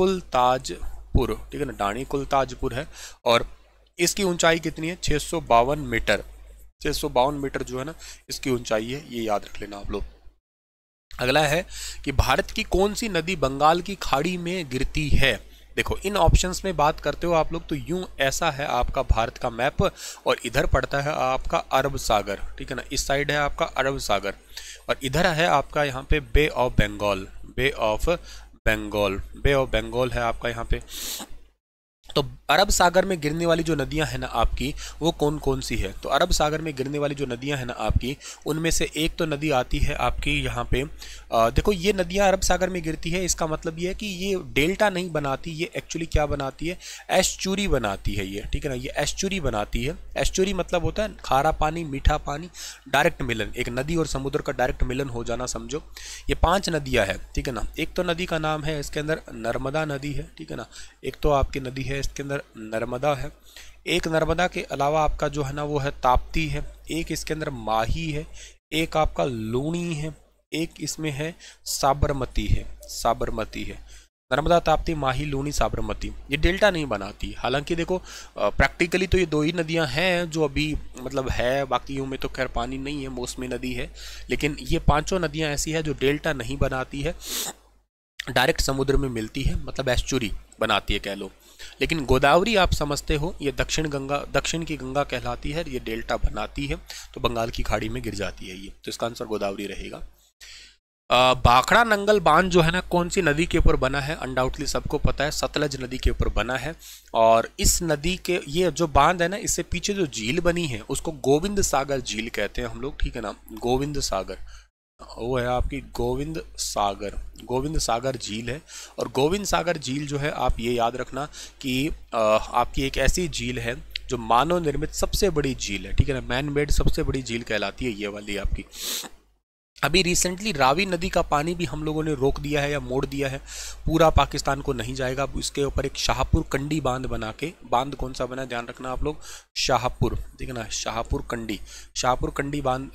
कुलताजपुर ठीक है ना डाणी कुलताजपुर है और इसकी ऊंचाई कितनी है छः मीटर छः मीटर जो है ना इसकी ऊंचाई है ये याद रख लेना आप लोग अगला है कि भारत की कौन सी नदी बंगाल की खाड़ी में गिरती है देखो इन ऑप्शंस में बात करते हो आप लोग तो यूं ऐसा है आपका भारत का मैप और इधर पड़ता है आपका अरब सागर ठीक है ना इस साइड है आपका अरब सागर और इधर है आपका यहाँ पे Bay of Bengal Bay of Bengal Bay of Bengal है आपका यहाँ पे तो अरब सागर में गिरने वाली जो नदियां हैं ना आपकी वो कौन कौन सी है तो अरब सागर में गिरने वाली जो नदियां हैं ना आपकी उनमें से एक तो नदी आती है आपकी यहाँ पे देखो ये नदियाँ अरब सागर में गिरती है इसका मतलब ये है कि ये डेल्टा नहीं बनाती ये एक्चुअली क्या बनाती है एश्चुरी बनाती है ये ठीक है ना ये एश्चुरी बनाती है एश्चुरी मतलब होता है खारा पानी मीठा पानी डायरेक्ट मिलन एक नदी और समुद्र का डायरेक्ट मिलन हो जाना समझो ये पाँच नदियाँ हैं ठीक है ना एक तो नदी का नाम है इसके अंदर नर्मदा नदी है ठीक है ना एक तो आपकी नदी है इसके अंदर नर्मदा है एक नर्मदा के अलावा आपका जो है ना वो है ताप्ती है एक इसके अंदर माही है एक आपका लूणी है एक इसमें है साबरमती है साबरमती है नर्मदा ताप्ती माही लूनी साबरमती ये डेल्टा नहीं बनाती हालांकि देखो प्रैक्टिकली तो ये दो ही नदियां हैं जो अभी मतलब है बाकियों में तो खैर पानी नहीं है मौसमी नदी है लेकिन ये पांचों नदियां ऐसी है जो डेल्टा नहीं बनाती है डायरेक्ट समुद्र में मिलती है मतलब एस्चुरी बनाती है कह लो लेकिन गोदावरी आप समझते हो ये दक्षिण गंगा दक्षिण की गंगा कहलाती है ये डेल्टा बनाती है तो बंगाल की खाड़ी में गिर जाती है ये तो इसका आंसर गोदावरी रहेगा बाखड़ा नंगल बांध जो है ना कौन सी नदी के ऊपर बना है अनडाउटली सबको पता है सतलज नदी के ऊपर बना है और इस नदी के ये जो बांध है ना इससे पीछे जो झील बनी है उसको गोविंद सागर झील कहते हैं हम लोग ठीक है ना गोविंद सागर वो है आपकी गोविंद सागर गोविंद सागर झील है और गोविंद सागर झील जो है आप ये याद रखना कि आपकी एक ऐसी झील है जो मानव निर्मित सबसे बड़ी झील है ठीक है ना मैन मेड सबसे बड़ी झील कहलाती है ये वाली आपकी अभी रिसेंटली रावी नदी का पानी भी हम लोगों ने रोक दिया है या मोड़ दिया है पूरा पाकिस्तान को नहीं जाएगा इसके ऊपर एक शाहपुर कंडी बांध बना के बांध कौन सा बना ध्यान रखना आप लोग शाहपुर ठीक है ना शाहपुर कंडी शाहपुर कंडी बांध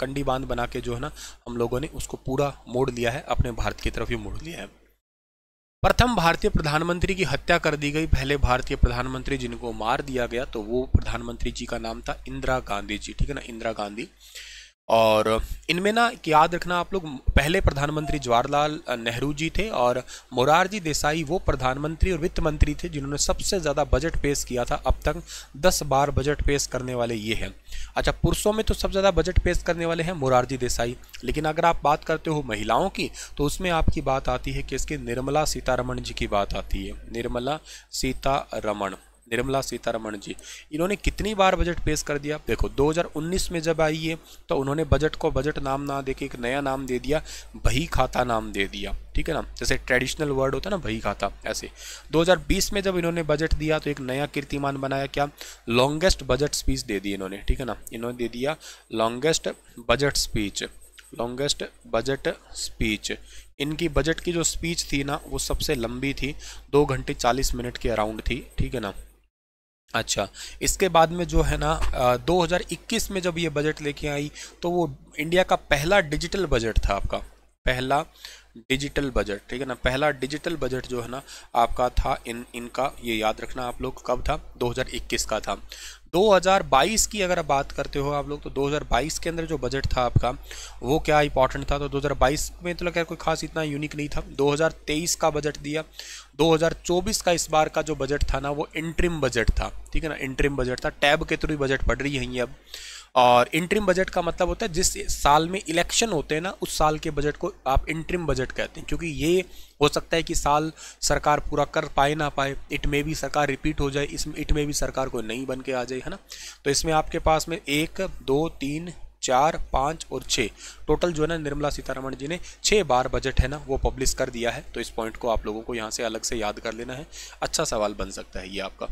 कंडी बांध बना के जो है ना हम लोगों ने उसको पूरा मोड़ लिया है अपने भारत की तरफ ही मोड़ लिया है प्रथम भारतीय प्रधानमंत्री की हत्या कर दी गई पहले भारतीय प्रधानमंत्री जिनको मार दिया गया तो वो प्रधानमंत्री जी का नाम था इंदिरा गांधी जी ठीक है ना इंदिरा गांधी और इनमें ना याद रखना आप लोग पहले प्रधानमंत्री जवाहरलाल नेहरू जी थे और मोरारजी देसाई वो प्रधानमंत्री और वित्त मंत्री थे जिन्होंने सबसे ज़्यादा बजट पेश किया था अब तक दस बार बजट पेश करने वाले ये हैं अच्छा पुरुषों में तो सबसे ज़्यादा बजट पेश करने वाले हैं मोरारजी देसाई लेकिन अगर आप बात करते हो महिलाओं की तो उसमें आपकी बात आती है कि इसके निर्मला सीतारमण जी की बात आती है निर्मला सीतारमण निर्मला सीतारमण जी इन्होंने कितनी बार बजट पेश कर दिया देखो 2019 में जब आई है तो उन्होंने बजट को बजट नाम ना देके एक नया नाम दे दिया बही खाता नाम दे दिया ठीक है ना जैसे ट्रेडिशनल वर्ड होता है ना बही खाता ऐसे 2020 में जब इन्होंने बजट दिया तो एक नया कीर्तिमान बनाया क्या लॉन्गेस्ट बजट स्पीच दे दी इन्होंने ठीक है ना इन्होंने दे दिया longest budget speech longest budget speech इनकी बजट की जो स्पीच थी ना वो सबसे लंबी थी दो घंटे चालीस मिनट के अराउंड थी ठीक है ना अच्छा इसके बाद में जो है ना 2021 में जब ये बजट लेके आई तो वो इंडिया का पहला डिजिटल बजट था आपका पहला डिजिटल बजट ठीक है ना पहला डिजिटल बजट जो है ना आपका था इन इनका ये याद रखना आप लोग कब था 2021 का था 2022 की अगर आप बात करते हो आप लोग तो 2022 के अंदर जो बजट था आपका वो क्या इंपॉर्टेंट था तो 2022 में तो लगा कोई खास इतना यूनिक नहीं था 2023 का बजट दिया 2024 का इस बार का जो बजट था ना वो इंट्रिम बजट था ठीक है ना इंट्रिम बजट था टैब के थ्रू बजट पड़ रही है अब और इंट्रीम बजट का मतलब होता है जिस साल में इलेक्शन होते हैं ना उस साल के बजट को आप इंट्रीम बजट कहते हैं क्योंकि ये हो सकता है कि साल सरकार पूरा कर पाए ना पाए इट में भी सरकार रिपीट हो जाए इसमें इट में भी सरकार को नहीं बन के आ जाए है ना तो इसमें आपके पास में एक दो तीन चार पाँच और छः टोटल जो है ना निर्मला सीतारमण जी ने छः बार बजट है ना वो पब्लिश कर दिया है तो इस पॉइंट को आप लोगों को यहाँ से अलग से याद कर लेना है अच्छा सवाल बन सकता है ये आपका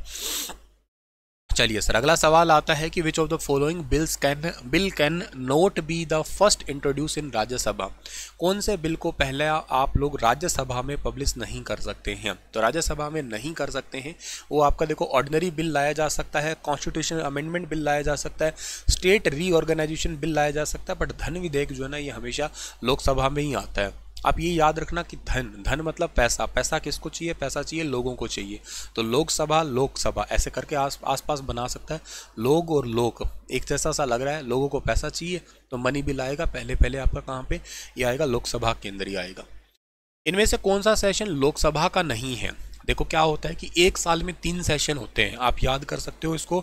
चलिए सर अगला सवाल आता है कि which of the following bills can bill can not be the first introduce in Rajya Sabha कौन से बिल को पहले आप लोग राज्यसभा में पब्लिश नहीं कर सकते हैं तो राज्यसभा में नहीं कर सकते हैं वो आपका देखो ऑर्डनरी बिल लाया जा सकता है कॉन्स्टिट्यूशन अमेंडमेंट बिल लाया जा सकता है स्टेट रीऑर्गेनाइजेशन बिल लाया जा सकता है बट धन विधेयक जो है ना ये हमेशा लोकसभा में ही आता है आप ये याद रखना कि धन धन मतलब पैसा पैसा किसको चाहिए पैसा चाहिए लोगों को चाहिए तो लोकसभा लोकसभा ऐसे करके आस आसपास बना सकता है लोग और लोक एक जैसा सा लग रहा है लोगों को पैसा चाहिए तो मनी बिल आएगा पहले पहले आपका कहाँ पे ये आएगा लोकसभा केंद्र ही आएगा इनमें से कौन सा सेशन लोकसभा का नहीं है देखो क्या होता है कि एक साल में तीन सेशन होते हैं आप याद कर सकते हो इसको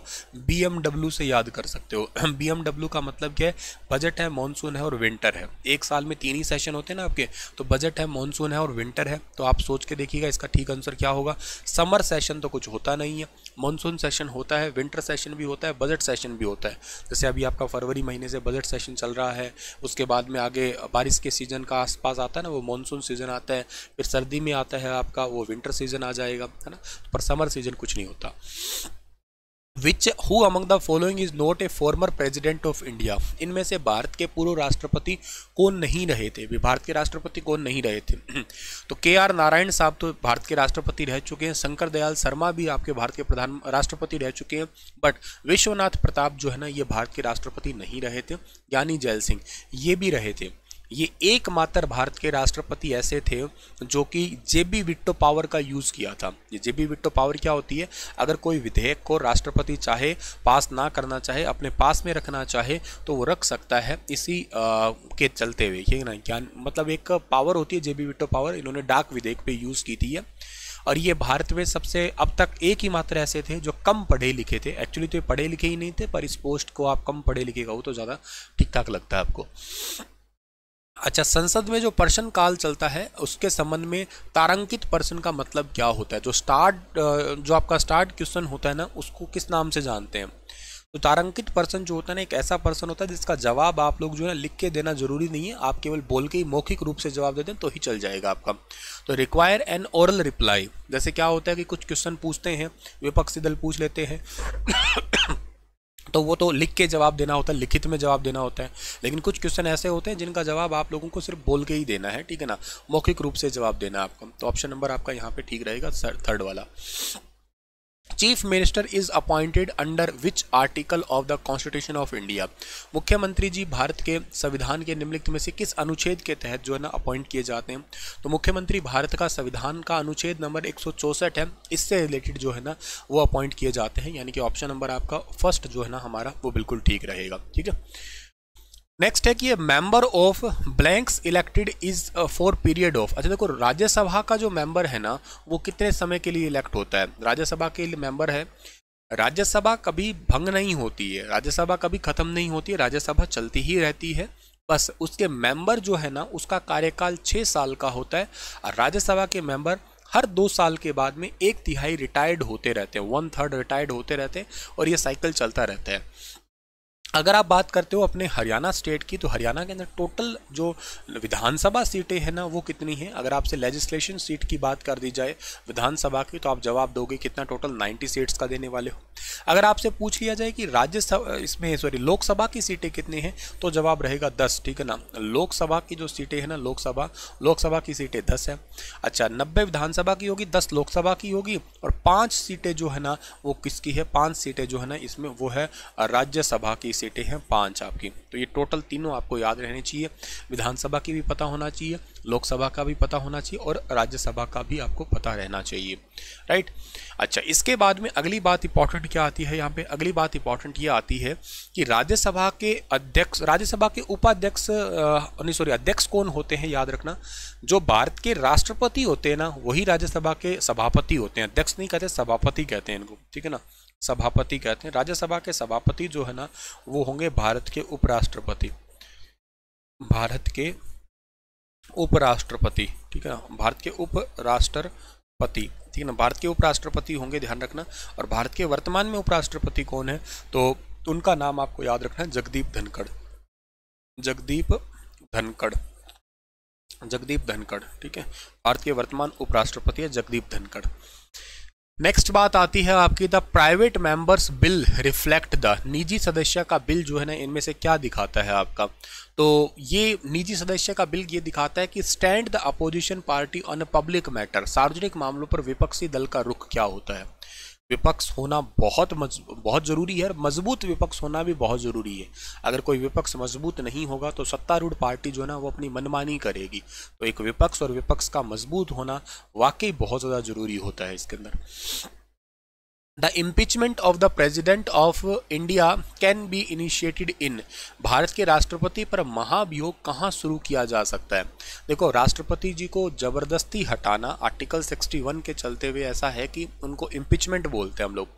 बी से याद कर सकते हो बी का मतलब क्या है बजट है मानसून है और विंटर है एक साल में तीन ही सेशन होते हैं ना आपके तो बजट है मानसून है और विंटर है तो आप सोच के देखिएगा इसका ठीक आंसर क्या होगा समर सेशन तो कुछ होता नहीं है मानसून सेशन होता है विंटर सेशन भी होता है बजट सेशन भी होता है जैसे अभी आपका फरवरी महीने से बजट सेशन चल रहा है उसके बाद में आगे बारिश के सीज़न का आसपास आता है ना वो मानसून सीज़न आता है फिर सर्दी में आता है आपका वो विंटर सीज़न आ जाएगा है ना पर समर सीज़न कुछ नहीं होता which who among the following is not a former president of India इनमें से भारत के पूर्व राष्ट्रपति कौन नहीं रहे थे भी भारत के राष्ट्रपति कौन नहीं रहे थे तो के आर नारायण साहब तो भारत के राष्ट्रपति रह चुके हैं शंकर दयाल शर्मा भी आपके भारत के प्रधान राष्ट्रपति रह चुके हैं बट विश्वनाथ प्रताप जो है ना ये भारत के राष्ट्रपति नहीं रहे थे ज्ञानी जैल सिंह ये भी रहे थे ये एकमात्र भारत के राष्ट्रपति ऐसे थे जो कि जेबी विट्टो पावर का यूज़ किया था ये जेबी विट्टो पावर क्या होती है अगर कोई विधेयक को राष्ट्रपति चाहे पास ना करना चाहे अपने पास में रखना चाहे तो वो रख सकता है इसी आ, के चलते हुए ठीक ना ज्ञान मतलब एक पावर होती है जेबी विट्टो पावर इन्होंने डाक विधेयक पर यूज़ की थी है और ये भारत में सबसे अब तक एक ही मात्र ऐसे थे जो कम पढ़े लिखे थे एक्चुअली तो ये पढ़े लिखे ही नहीं थे पर इस पोस्ट को आप कम पढ़े लिखे का हो तो ज़्यादा ठीक ठाक लगता है आपको अच्छा संसद में जो पर्सन काल चलता है उसके संबंध में तारंकित पर्सन का मतलब क्या होता है जो स्टार्ट जो आपका स्टार्ट क्वेश्चन होता है ना उसको किस नाम से जानते हैं तो तारंकित पर्सन जो होता है ना एक ऐसा पर्सन होता है जिसका जवाब आप लोग जो है लिख के देना जरूरी नहीं है आप केवल बोल के ही मौखिक रूप से जवाब दे दें तो ही चल जाएगा आपका तो रिक्वायर एन ओरल रिप्लाई जैसे क्या होता है कि कुछ क्वेश्चन पूछते हैं विपक्षी दल पूछ लेते हैं तो वो तो लिख के जवाब देना होता है लिखित में जवाब देना होता है लेकिन कुछ क्वेश्चन ऐसे होते हैं जिनका जवाब आप लोगों को सिर्फ बोल के ही देना है ठीक है ना मौखिक रूप से जवाब देना है आपको तो ऑप्शन नंबर आपका यहाँ पे ठीक रहेगा थर्ड वाला chief minister is appointed under which article of the constitution of India मुख्यमंत्री जी भारत के संविधान के निम्नलिखित में से किस अनुच्छेद के तहत जो है ना अपॉइंट किए जाते हैं तो मुख्यमंत्री भारत का संविधान का अनुच्छेद नंबर एक है इससे रिलेटेड जो है ना वो अपॉइंट किए जाते हैं यानी कि ऑप्शन नंबर आपका फर्स्ट जो है ना हमारा वो बिल्कुल ठीक रहेगा ठीक है नेक्स्ट है कि ये member of blanks elected is for period of अच्छा देखो राज्यसभा का जो मेंबर है ना वो कितने समय के लिए इलेक्ट होता है राज्यसभा के लिए मेंबर है राज्यसभा कभी भंग नहीं होती है राज्यसभा कभी खत्म नहीं होती है राज्यसभा चलती ही रहती है बस उसके मेंबर जो है ना उसका कार्यकाल छः साल का होता है और राज्यसभा के मेंबर हर दो साल के बाद में एक तिहाई रिटायर्ड होते रहते हैं वन थर्ड रिटायर्ड होते रहते हैं और ये साइकिल चलता रहता है अगर आप बात करते हो अपने हरियाणा स्टेट की तो हरियाणा के अंदर टोटल जो विधानसभा सीटें हैं ना वो कितनी हैं अगर आपसे लेजिस्लेशन सीट की बात कर दी जाए विधानसभा की तो आप जवाब दोगे कितना टोटल 90 सीट्स का देने वाले हो अगर आपसे पूछ लिया जाए कि राज्यसभा इसमें सॉरी लोकसभा की सीटें कितनी हैं तो जवाब रहेगा दस ठीक है ना लोकसभा की जो सीटें हैं ना लोकसभा लोकसभा की सीटें दस है अच्छा नब्बे विधानसभा की होगी दस लोकसभा की होगी और पाँच सीटें जो है ना वो किसकी है पाँच सीटें जो है ना इसमें वो है राज्यसभा की सीटें हैं पांच आपकी तो ये टोटल तीनों आपको याद रहनी चाहिए विधानसभा की भी पता होना चाहिए लोकसभा का भी पता होना चाहिए और राज्यसभा का भी आपको पता रहना चाहिए राइट अच्छा इसके बाद में अगली बात इंपॉर्टेंट क्या आती है यहाँ पे अगली बात इंपॉर्टेंट ये आती है कि राज्यसभा के अध्यक्ष राज्यसभा के उपाध्यक्ष सॉरी अध्यक्ष कौन होते हैं याद रखना जो भारत के राष्ट्रपति होते हैं ना वही राज्यसभा के सभापति होते हैं अध्यक्ष नहीं कहते सभापति कहते हैं इनको ठीक है ना सभापति कहते हैं राज्यसभा के सभापति जो है ना वो होंगे भारत के उपराष्ट्रपति भारत के उपराष्ट्रपति ठीक है ना भारत के उपराष्ट्रपति ठीक है ना भारत के उपराष्ट्रपति होंगे ध्यान रखना और भारत के वर्तमान में उपराष्ट्रपति कौन है तो उनका नाम आपको याद रखना है जगदीप धनखड़ जगदीप धनखड़ जगदीप धनखड़ ठीक है भारत के वर्तमान उपराष्ट्रपति है जगदीप धनखड़ नेक्स्ट बात आती है आपकी the private members bill reflect the निजी सदस्य का बिल जो है ना इनमें से क्या दिखाता है आपका तो ये निजी सदस्य का बिल ये दिखाता है कि stand the opposition party on public matter सार्वजनिक मामलों पर विपक्षी दल का रुख क्या होता है विपक्ष होना बहुत मज, बहुत ज़रूरी है और मजबूत विपक्ष होना भी बहुत ज़रूरी है अगर कोई विपक्ष मजबूत नहीं होगा तो सत्तारूढ़ पार्टी जो है ना वो अपनी मनमानी करेगी तो एक विपक्ष और विपक्ष का मजबूत होना वाकई बहुत ज़्यादा ज़रूरी होता है इसके अंदर the impeachment of the president of India can be initiated in Bharat के राष्ट्रपति पर महाभियोग कहाँ शुरू किया जा सकता है देखो राष्ट्रपति जी को ज़बरदस्ती हटाना आर्टिकल 61 के चलते हुए ऐसा है कि उनको इम्पीचमेंट बोलते हैं हम लोग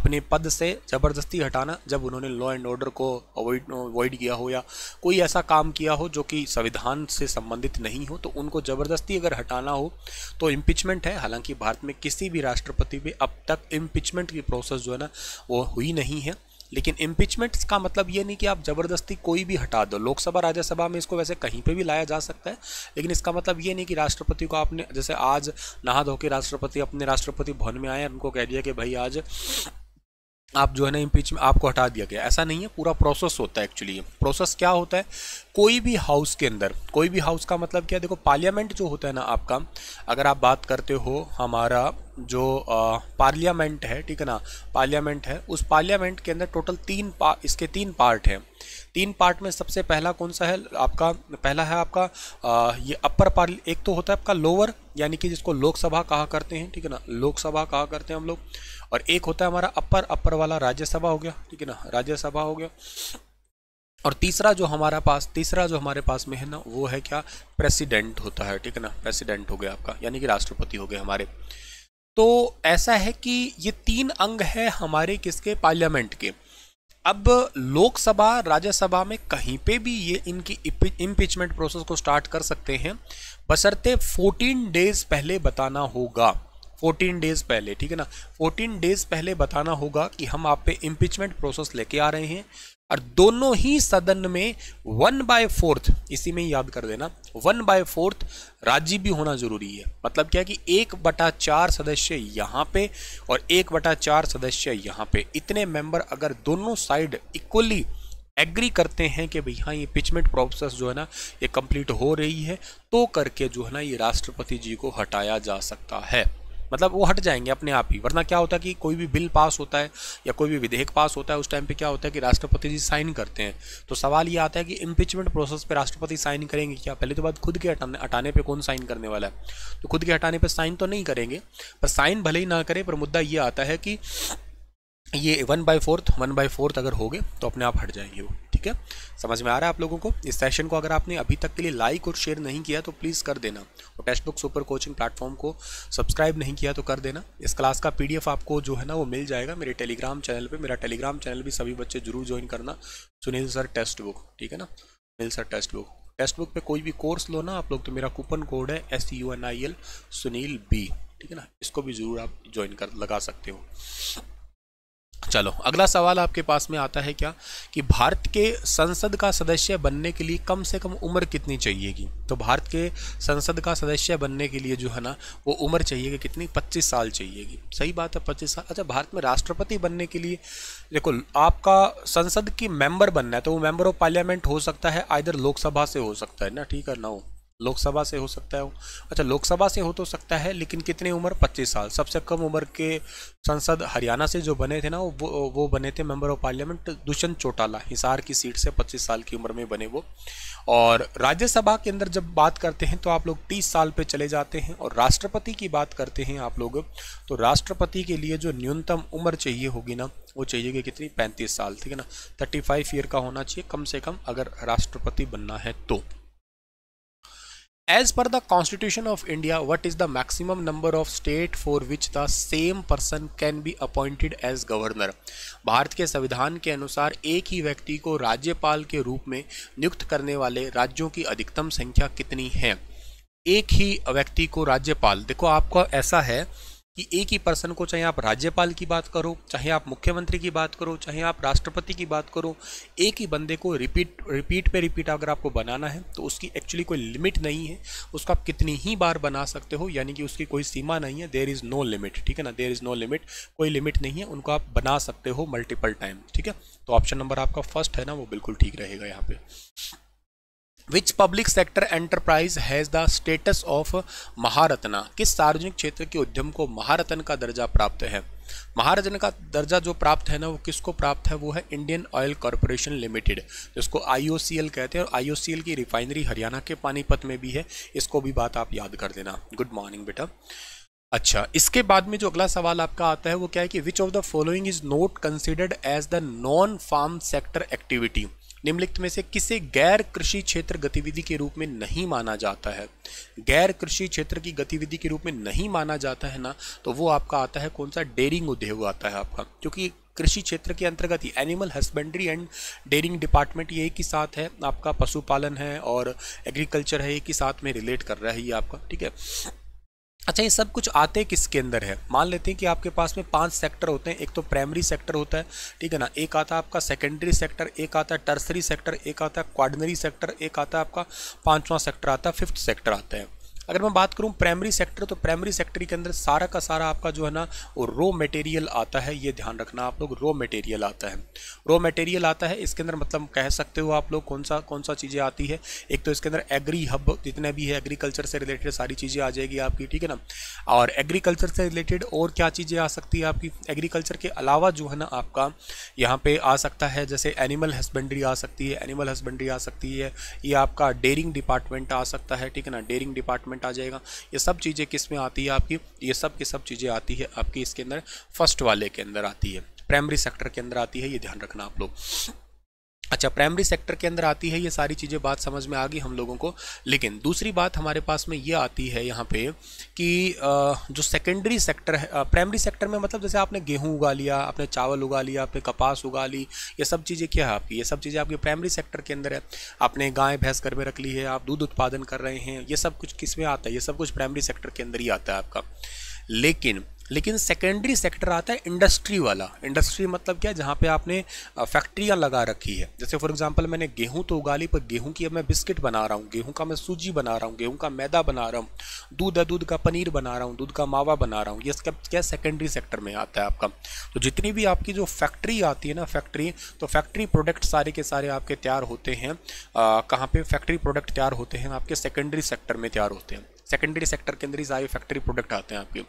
अपने पद से ज़बरदस्ती हटाना जब उन्होंने लॉ एंड ऑर्डर को अवॉइड अवॉइड किया हो या कोई ऐसा काम किया हो जो कि संविधान से संबंधित नहीं हो तो उनको ज़बरदस्ती अगर हटाना हो तो इम्पीचमेंट है हालांकि भारत में किसी भी राष्ट्रपति पर अब तक इम्पीचमेंट इम्पिचमेंट की प्रोसेस जो है ना वो हुई नहीं है लेकिन इम्पिचमेंट का मतलब ये नहीं कि आप ज़बरदस्ती कोई भी हटा दो लोकसभा राज्यसभा में इसको वैसे कहीं पे भी लाया जा सकता है लेकिन इसका मतलब ये नहीं कि राष्ट्रपति को आपने जैसे आज नहा धो के राष्ट्रपति अपने राष्ट्रपति भवन में आए उनको कह दिया कि भाई आज आप जो है ना इम्पीच में आपको हटा दिया गया ऐसा नहीं है पूरा प्रोसेस होता है एक्चुअली प्रोसेस क्या होता है कोई भी हाउस के अंदर कोई भी हाउस का मतलब क्या देखो पार्लियामेंट जो होता है ना आपका अगर आप बात करते हो हमारा जो पार्लियामेंट है ठीक है ना पार्लियामेंट है उस पार्लियामेंट के अंदर टोटल तीन पा इसके तीन पार्ट हैं तीन पार्ट में सबसे पहला कौन सा है आपका पहला है आपका आ, ये अपर पार्ल एक तो होता है आपका लोअर यानी कि जिसको लोकसभा कहा करते हैं ठीक है ना लोकसभा कहा करते हैं हम लोग और एक होता है हमारा अपर अपर वाला राज्यसभा हो गया ठीक है ना राज्यसभा हो गया और तीसरा जो हमारा पास तीसरा जो हमारे पास में है ना वो है क्या प्रेसिडेंट होता है ठीक है ना प्रेसिडेंट हो गया आपका यानी कि राष्ट्रपति हो गए हमारे तो ऐसा है कि ये तीन अंग है हमारे किसके पार्लियामेंट के अब लोकसभा राज्यसभा में कहीं पे भी ये इनकी इम्पिचमेंट प्रोसेस को स्टार्ट कर सकते हैं बसरते 14 डेज पहले बताना होगा 14 डेज पहले ठीक है ना 14 डेज पहले बताना होगा कि हम आप पे इम्पिचमेंट प्रोसेस लेके आ रहे हैं और दोनों ही सदन में वन बाय फोर्थ इसी में याद कर देना वन बाय फोर्थ राज्य भी होना जरूरी है मतलब क्या कि एक बटा चार सदस्य यहाँ पे और एक बटा चार सदस्य यहाँ पे इतने मेंबर अगर दोनों साइड इक्वली एग्री करते हैं कि भाई हाँ ये पिचमेंट प्रोसेस जो है ना ये कंप्लीट हो रही है तो करके जो है ना ये राष्ट्रपति जी को हटाया जा सकता है मतलब वो हट जाएंगे अपने आप ही वरना क्या होता है कि कोई भी बिल पास होता है या कोई भी विधेयक पास होता है उस टाइम पे क्या होता है कि राष्ट्रपति जी साइन करते हैं तो सवाल ये आता है कि इम्पिचमेंट प्रोसेस पे राष्ट्रपति साइन करेंगे क्या पहले तो बात खुद के हटाने हटाने पर कौन साइन करने वाला है तो खुद के हटाने पर साइन तो नहीं करेंगे पर साइन भले ही ना करें पर मुद्दा ये आता है कि ये one by fourth one by fourth अगर हो गए तो अपने आप हट जाएंगे वो ठीक है समझ में आ रहा है आप लोगों को इस सेशन को अगर आपने अभी तक के लिए लाइक और शेयर नहीं किया तो प्लीज़ कर देना और text book super coaching platform को सब्सक्राइब नहीं किया तो कर देना इस क्लास का पीडीएफ आपको जो है ना वो मिल जाएगा मेरे टेलीग्राम चैनल पर मेरा टेलीग्राम चैनल भी सभी बच्चे जरूर ज्वाइन करना सुनील सर टेक्स्ट बुक ठीक है ना Sunil sir text book text book पर कोई भी कोर्स लो ना आप लोग तो मेरा कूपन कोड है S U N I L Sunil B ठीक है ना इसको भी ज़रूर आप ज्वाइन कर लगा सकते हो चलो अगला सवाल आपके पास में आता है क्या कि भारत के संसद का सदस्य बनने के लिए कम से कम उम्र कितनी चाहिएगी तो भारत के संसद का सदस्य बनने के लिए जो है ना वो उम्र चाहिएगी कितनी 25 साल चाहिएगी सही बात है 25 साल अच्छा भारत में राष्ट्रपति बनने के लिए देखो आपका संसद की मेंबर बनना है तो वो मेंबर ऑफ पार्लियामेंट हो सकता है आइधर लोकसभा से हो सकता है ना ठीक है ना लोकसभा से हो सकता है अच्छा लोकसभा से हो तो सकता है लेकिन कितनी उम्र 25 साल सबसे कम उम्र के संसद हरियाणा से जो बने थे ना वो वो बने थे member of parliament Dushyant Chautala Hisar की सीट से 25 साल की उम्र में बने वो और राज्यसभा के अंदर जब बात करते हैं तो आप लोग तीस साल पर चले जाते हैं और राष्ट्रपति की बात करते हैं आप लोग तो राष्ट्रपति के लिए जो न्यूनतम उम्र चाहिए होगी ना वो चाहिए कि कितनी पैंतीस साल ठीक है ना थर्टी फाइव ईयर का होना चाहिए कम से कम अगर राष्ट्रपति बनना है तो as per the constitution of India what is the maximum number of state for which the same person can be appointed as governor Bharat के संविधान के अनुसार एक ही व्यक्ति को राज्यपाल के रूप में नियुक्त करने वाले राज्यों की अधिकतम संख्या कितनी है एक ही व्यक्ति को राज्यपाल देखो आपका ऐसा है कि एक ही पर्सन को चाहे आप राज्यपाल की बात करो चाहे आप मुख्यमंत्री की बात करो चाहे आप राष्ट्रपति की बात करो एक ही बंदे को रिपीट रिपीट पे रिपीट अगर आपको बनाना है तो उसकी एक्चुअली कोई लिमिट नहीं है उसको आप कितनी ही बार बना सकते हो यानी कि उसकी कोई सीमा नहीं है देर इज़ नो लिमिट ठीक है ना देर इज़ नो लिमिट कोई लिमिट नहीं है उनको आप बना सकते हो मल्टीपल टाइम ठीक है तो ऑप्शन नंबर आपका फर्स्ट है ना वो बिल्कुल ठीक रहेगा यहाँ पर which public sector enterprise has the status of Maharatna किस सार्वजनिक क्षेत्र के उद्यम को महारत्न का दर्जा प्राप्त है महारत्न का दर्जा जो प्राप्त है ना वो किसको प्राप्त है वो है Indian oil corporation limited IOCL आईओसीएल कहते हैं और आईओसीएल की रिफाइनरी हरियाणा के पानीपत में भी है इसको भी बात आप याद कर देना गुड मॉर्निंग बेटा अच्छा इसके बाद में जो अगला सवाल आपका आता है वो क्या है कि which of the following is not considered as the non farm sector activity निम्नलिखित में से किसे गैर कृषि क्षेत्र गतिविधि के रूप में नहीं माना जाता है गैर कृषि क्षेत्र की गतिविधि के रूप में नहीं माना जाता है ना तो वो आपका आता है कौन सा डेयरिंग उद्योग आता है आपका क्योंकि कृषि क्षेत्र के अंतर्गत ही animal husbandry and dairying department ये एक ही साथ है आपका पशुपालन है और एग्रीकल्चर है एक ही साथ में रिलेट कर रहा है ये आपका ठीक है अच्छा ये सब कुछ आते किसके अंदर है मान लेते हैं कि आपके पास में पांच सेक्टर होते हैं एक तो प्राइमरी सेक्टर होता है ठीक है ना एक आता है आपका सेकेंडरी सेक्टर एक आता है टर्सरी सेक्टर एक आता है क्वाडनरी सेक्टर एक आता है आपका पांचवा सेक्टर आता है फिफ्थ सेक्टर आता है अगर मैं बात करूँ प्राइमरी सेक्टर तो प्राइमरी सेक्टर के अंदर सारा का सारा आपका जो है ना वो रो मटेरियल आता है ये ध्यान रखना आप लोग रो मटेरियल आता है रो मटेरियल आता है इसके अंदर मतलब कह सकते हो आप लोग कौन सा कौन सा चीज़ें आती है एक तो इसके अंदर एग्री हब जितने भी है एग्रीकल्चर से रिलेटेड सारी चीज़ें आ जाएगी आपकी ठीक है ना और एग्रीकल्चर से रिलेटेड और क्या चीज़ें आ सकती है आपकी एग्रीकल्चर के अलावा जो है ना आपका यहाँ पे आ सकता है जैसे एनिमल हस्बेंड्री आ सकती है एनिमल हस्बेंड्री आ सकती है ये आपका डेयरिंग डिपार्टमेंट आ सकता है ठीक है ना डेयरिंग डिपार्टमेंट पॉइंट आ जाएगा ये सब चीज़ें किस में आती है आपकी ये सब की सब चीज़ें आती है आपकी इसके अंदर फर्स्ट वाले के अंदर आती है प्राइमरी सेक्टर के अंदर आती है ये ध्यान रखना आप लोग अच्छा प्राइमरी सेक्टर के अंदर आती है ये सारी चीज़ें बात समझ में आ गई हम लोगों को लेकिन दूसरी बात हमारे पास में ये आती है यहाँ पे कि जो सेकेंडरी सेक्टर है प्राइमरी सेक्टर में मतलब जैसे आपने गेहूं उगा लिया आपने चावल उगा लिया आपने कपास उगा ली ये सब चीज़ें क्या है आपकी ये सब चीज़ें आपकी प्राइमरी सेक्टर के अंदर है आपने गाय भैंस घर में रख ली है आप दूध उत्पादन कर रहे हैं ये सब कुछ किस में आता है ये सब कुछ प्राइमरी सेक्टर के अंदर ही आता है आपका लेकिन लेकिन सेकेंडरी सेक्टर आता है इंडस्ट्री वाला इंडस्ट्री मतलब क्या जहाँ पे आपने फैक्ट्रियाँ लगा रखी है जैसे फॉर एग्जांपल मैंने गेहूं तो उगा ली पर गेहूं की अब मैं बिस्किट बना रहा हूँ गेहूं का मैं सूजी बना रहा हूँ गेहूं का मैदा बना रहा हूँ दूध है दूध का पनीर बना रहा हूँ दूध का मावा बना रहा हूँ ये सब क्या सेकेंडरी सेक्टर में आता है आपका तो जितनी भी आपकी जो फैक्ट्री आती है ना फैक्ट्री तो फैक्ट्री प्रोडक्ट सारे के सारे आपके तैयार होते हैं कहाँ पर फैक्ट्री प्रोडक्ट तैयार होते हैं आपके सेकेंडरी सेक्टर में तैयार होते हैं सेकेंडरी सेक्टर के अंदर ही सारे फैक्ट्री प्रोडक्ट आते हैं आपके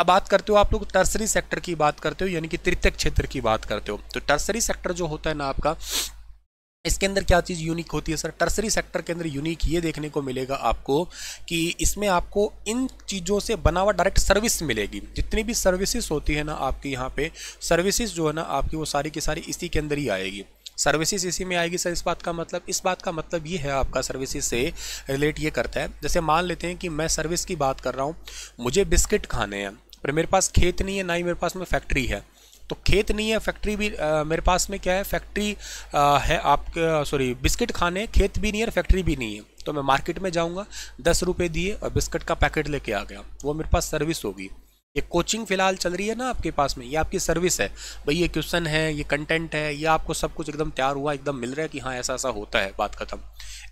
अब बात करते हो आप लोग टर्सरी सेक्टर की बात करते हो यानी कि तृतीय क्षेत्र की बात करते हो तो टर्सरी सेक्टर जो होता है ना आपका इसके अंदर क्या चीज़ यूनिक होती है सर टर्सरी सेक्टर के अंदर यूनिक ये देखने को मिलेगा आपको कि इसमें आपको इन चीज़ों से बना हुआ डायरेक्ट सर्विस मिलेगी जितनी भी सर्विसेज होती है ना आपकी यहाँ पे सर्विसेज जो है ना आपकी वो सारी की सारी इसी के अंदर ही आएगी सर्विसेज इसी में आएगी सर इस बात का मतलब इस बात का मतलब ये है आपका सर्विसेज से रिलेट ये करता है जैसे मान लेते हैं कि मैं सर्विस की बात कर रहा हूँ मुझे बिस्किट खाने हैं पर मेरे पास खेत नहीं है ना ही मेरे पास में फैक्ट्री है तो खेत नहीं है फैक्ट्री भी आ, मेरे पास में क्या है फैक्ट्री आ, है आपके सॉरी बिस्किट खाने खेत भी नहीं है फैक्ट्री भी नहीं है तो मैं मार्केट में जाऊंगा दस रुपये दिए और बिस्किट का पैकेट लेके आ गया वो मेरे पास सर्विस होगी ये कोचिंग फिलहाल चल रही है ना आपके पास में ये आपकी सर्विस है भाई ये क्वेश्चन है ये कंटेंट है ये आपको सब कुछ एकदम तैयार हुआ एकदम मिल रहा है कि हाँ ऐसा ऐसा होता है बात खत्म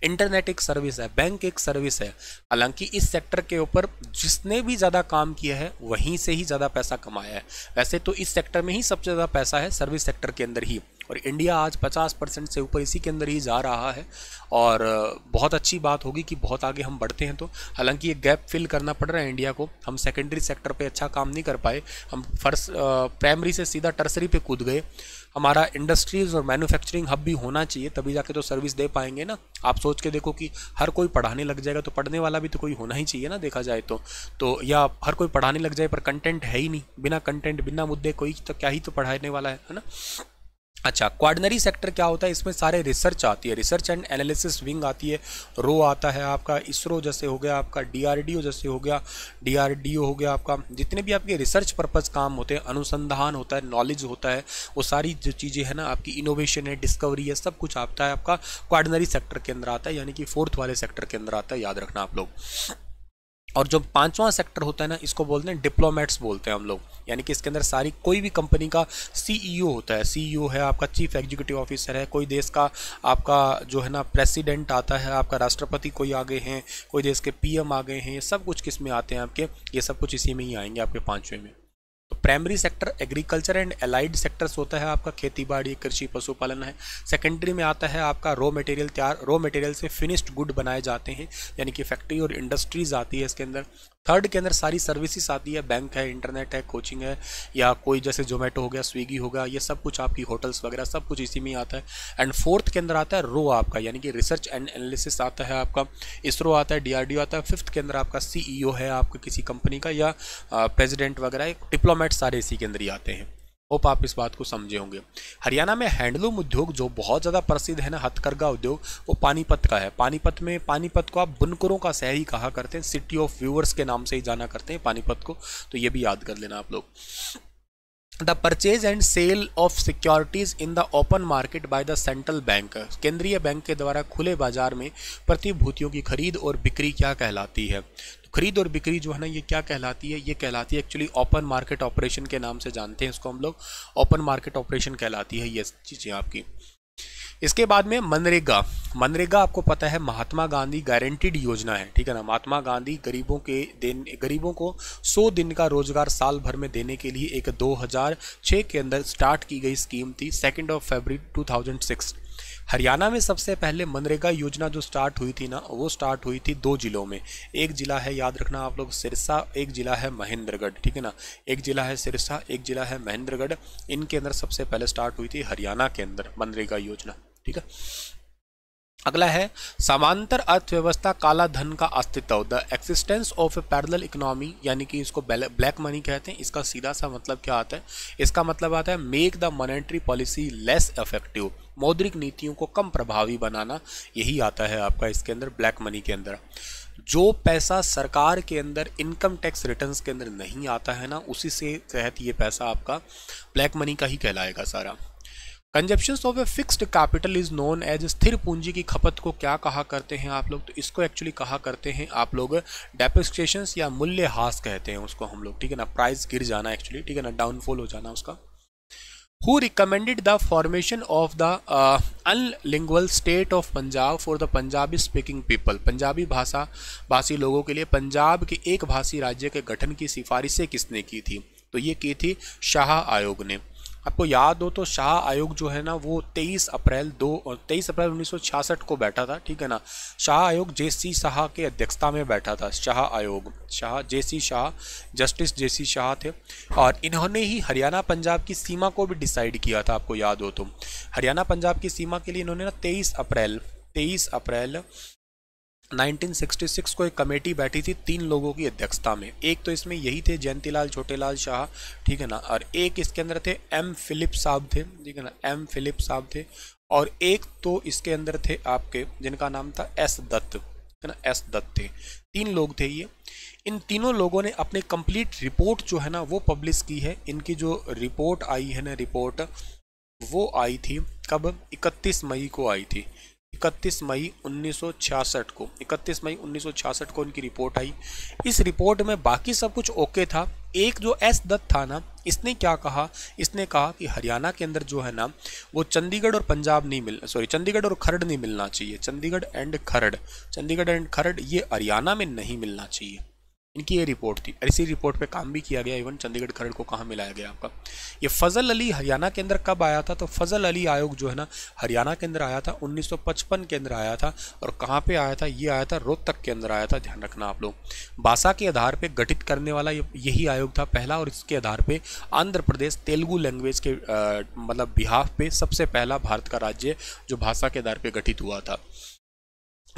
इंटरनेट एक सर्विस है बैंक एक सर्विस है हालांकि इस सेक्टर के ऊपर जिसने भी ज़्यादा काम किया है वहीं से ही ज़्यादा पैसा कमाया है वैसे तो इस सेक्टर में ही सबसे ज़्यादा पैसा है सर्विस सेक्टर के अंदर ही और इंडिया आज 50 परसेंट से ऊपर इसी के अंदर ही जा रहा है और बहुत अच्छी बात होगी कि बहुत आगे हम बढ़ते हैं तो हालांकि ये गैप फिल करना पड़ रहा है इंडिया को हम सेकेंडरी सेक्टर पे अच्छा काम नहीं कर पाए हम फर्स्ट प्राइमरी से सीधा टर्सरी पे कूद गए हमारा इंडस्ट्रीज़ और मैन्युफैक्चरिंग हब भी होना चाहिए तभी जाके तो सर्विस दे पाएंगे ना आप सोच के देखो कि हर कोई पढ़ाने लग जाएगा तो पढ़ने वाला भी तो कोई होना ही चाहिए ना देखा जाए तो तो या हर कोई पढ़ाने लग जाए पर कंटेंट है ही नहीं बिना कंटेंट बिना मुद्दे कोई तो क्या ही तो पढ़ाने वाला है है ना अच्छा क्वाडनरी सेक्टर क्या होता है इसमें सारे रिसर्च आती है रिसर्च एंड एनालिसिस विंग आती है रो आता है आपका इसरो जैसे हो गया आपका डीआरडीओ जैसे हो गया डीआरडीओ हो गया आपका जितने भी आपके रिसर्च पर्पज़ काम होते हैं अनुसंधान होता है नॉलेज होता है वो सारी जो चीज़ें हैं ना आपकी इनोवेशन है डिस्कवरी है सब कुछ आता है आपका क्वाडनरी सेक्टर के अंदर आता है यानी कि फोर्थ वाले सेक्टर के अंदर आता है याद रखना आप लोग और जो पांचवा सेक्टर होता है ना इसको बोलते हैं डिप्लोमेट्स बोलते हैं हम लोग यानी कि इसके अंदर सारी कोई भी कंपनी का सीईओ e होता है सीईओ e है आपका चीफ एग्जीक्यूटिव ऑफिसर है कोई देश का आपका जो है ना प्रेसिडेंट आता है आपका राष्ट्रपति कोई आगे हैं कोई देश के पीएम आ गए हैं ये सब कुछ किस में आते हैं आपके ये सब कुछ इसी में ही आएंगे आपके पाँचवें में primary sector agriculture and allied sectors होता है आपका खेती बाड़ी कृषि पशुपालन है सेकेंडरी में आता है आपका रॉ मटेरियल तैयार रॉ मटेरियल से फिनिश्ड गुड बनाए जाते हैं यानी कि फैक्ट्री और इंडस्ट्रीज आती है इसके अंदर थर्ड के अंदर सारी सर्विसेज आती है बैंक है इंटरनेट है कोचिंग है या कोई जैसे जोमेटो हो गया स्विगी हो गया ये सब कुछ आपकी होटल्स वगैरह सब कुछ इसी में आता है एंड फोर्थ के अंदर आता है रो आपका यानी कि रिसर्च एंड एनालिसिस आता है आपका इसरो आता है डीआरडीओ आता है फिफ्थ के अंदर आपका सीईओ e है आपका किसी कंपनी का या प्रेजिडेंट वगैरह डिप्लोमेट सारे इसी के अंदर ही आते हैं होप आप इस बात को समझे होंगे हरियाणा में हैंडलूम उद्योग जो बहुत ज़्यादा प्रसिद्ध है ना हथकरघा उद्योग वो पानीपत का है पानीपत में पानीपत को आप बुनकरों का शहर ही कहा करते हैं सिटी ऑफ व्यूअर्स के नाम से ही जाना करते हैं पानीपत को तो ये भी याद कर लेना आप लोग the purchase and sale of securities in the open market by the central bank केंद्रीय बैंक के द्वारा खुले बाजार में प्रतिभूतियों की खरीद और बिक्री क्या कहलाती है तो खरीद और बिक्री जो है ना ये क्या कहलाती है ये कहलाती है एक्चुअली ओपन मार्केट ऑपरेशन के नाम से जानते हैं इसको हम लोग ओपन मार्केट ऑपरेशन कहलाती है ये चीज़ें आपकी इसके बाद में मनरेगा मनरेगा आपको पता है महात्मा गांधी गारंटीड योजना है ठीक है ना महात्मा गांधी गरीबों के दिन गरीबों को 100 दिन का रोजगार साल भर में देने के लिए एक 2006 के अंदर स्टार्ट की गई स्कीम थी सेकेंड ऑफ फेबरी 2006 हरियाणा में सबसे पहले मनरेगा योजना जो स्टार्ट हुई थी ना वो स्टार्ट हुई थी दो जिलों में एक जिला है याद रखना आप लोग सिरसा एक जिला है महेंद्रगढ़ ठीक है ना एक जिला है सिरसा एक जिला है महेंद्रगढ़ इनके अंदर सबसे पहले स्टार्ट हुई थी हरियाणा के अंदर मनरेगा योजना ठीक है अगला है समांतर अर्थव्यवस्था काला धन का अस्तित्व the existence of a parallel economy यानी कि इसको ब्लैक मनी कहते हैं इसका सीधा सा मतलब क्या आता है इसका मतलब आता है make the monetary policy less effective मौद्रिक नीतियों को कम प्रभावी बनाना यही आता है आपका इसके अंदर ब्लैक मनी के अंदर जो पैसा सरकार के अंदर इनकम टैक्स रिटर्न्स के अंदर नहीं आता है ना उसी से तहत ये पैसा आपका ब्लैक मनी का ही कहलाएगा सारा consumption of a fixed capital is known as स्थिर पूंजी की खपत को क्या कहा करते हैं आप लोग तो इसको एक्चुअली कहा करते हैं आप लोग डेपोस्टेशन या मूल्य हास कहते हैं उसको हम लोग ठीक है ना प्राइस गिर जाना एक्चुअली ठीक है ना डाउनफॉल हो जाना उसका who recommended the formation of the unilingual state of Punjab for the Punjabi speaking people Punjabi भाषा भाषी लोगों के लिए पंजाब के एक भाषी राज्य के गठन की सिफारिशें किसने की थी तो ये की थी शाह आयोग ने आपको याद हो तो शाह आयोग जो है ना वो 23 अप्रैल दो और तेईस अप्रैल 1966 को बैठा था ठीक है ना शाह आयोग जे सी शाह के अध्यक्षता में बैठा था शाह आयोग Shah J C Shah justice J C Shah थे और इन्होंने ही हरियाणा पंजाब की सीमा को भी डिसाइड किया था आपको याद हो तो हरियाणा पंजाब की सीमा के लिए इन्होंने ना तेईस अप्रैल तेईस अप्रैल 1966 को एक कमेटी बैठी थी तीन लोगों की अध्यक्षता में एक तो इसमें यही थे जयंतीलाल छोटेलाल शाह ठीक है ना और एक इसके अंदर थे एम फिलिप साहब थे ठीक है ना एम फिलिप साहब थे और एक तो इसके अंदर थे आपके जिनका नाम था एस दत्त है ना एस दत्त थे तीन लोग थे ये इन तीनों लोगों ने अपने कंप्लीट रिपोर्ट जो है ना वो पब्लिश की है इनकी जो रिपोर्ट आई है ना रिपोर्ट वो आई थी कब 31 मई को आई थी इकतीस मई 1966 को 31 मई 1966 को उनकी रिपोर्ट आई इस रिपोर्ट में बाकी सब कुछ ओके था एक जो एस दत्त था ना इसने क्या कहा इसने कहा कि हरियाणा के अंदर जो है ना वो चंडीगढ़ और पंजाब नहीं मिल सॉरी चंडीगढ़ और खरड़ नहीं मिलना चाहिए चंडीगढ़ एंड खरड़ चंडीगढ़ एंड खरड़ ये हरियाणा में नहीं मिलना चाहिए इनकी ये रिपोर्ट थी और इसी रिपोर्ट पे काम भी किया गया इवन चंडीगढ़ खरड़ को कहाँ मिलाया गया आपका ये फजल अली हरियाणा के अंदर कब आया था तो फजल अली आयोग जो है ना हरियाणा के अंदर आया था 1955 के अंदर आया था और कहाँ पे आया था ये आया था रोहतक के अंदर आया था ध्यान रखना आप लोग भाषा के आधार पर गठित करने वाला यही आयोग था पहला और इसके आधार पर आंध्र प्रदेश तेलुगू लैंग्वेज के आ, मतलब बिहाफ पे सबसे पहला भारत का राज्य जो भाषा के आधार पर गठित हुआ था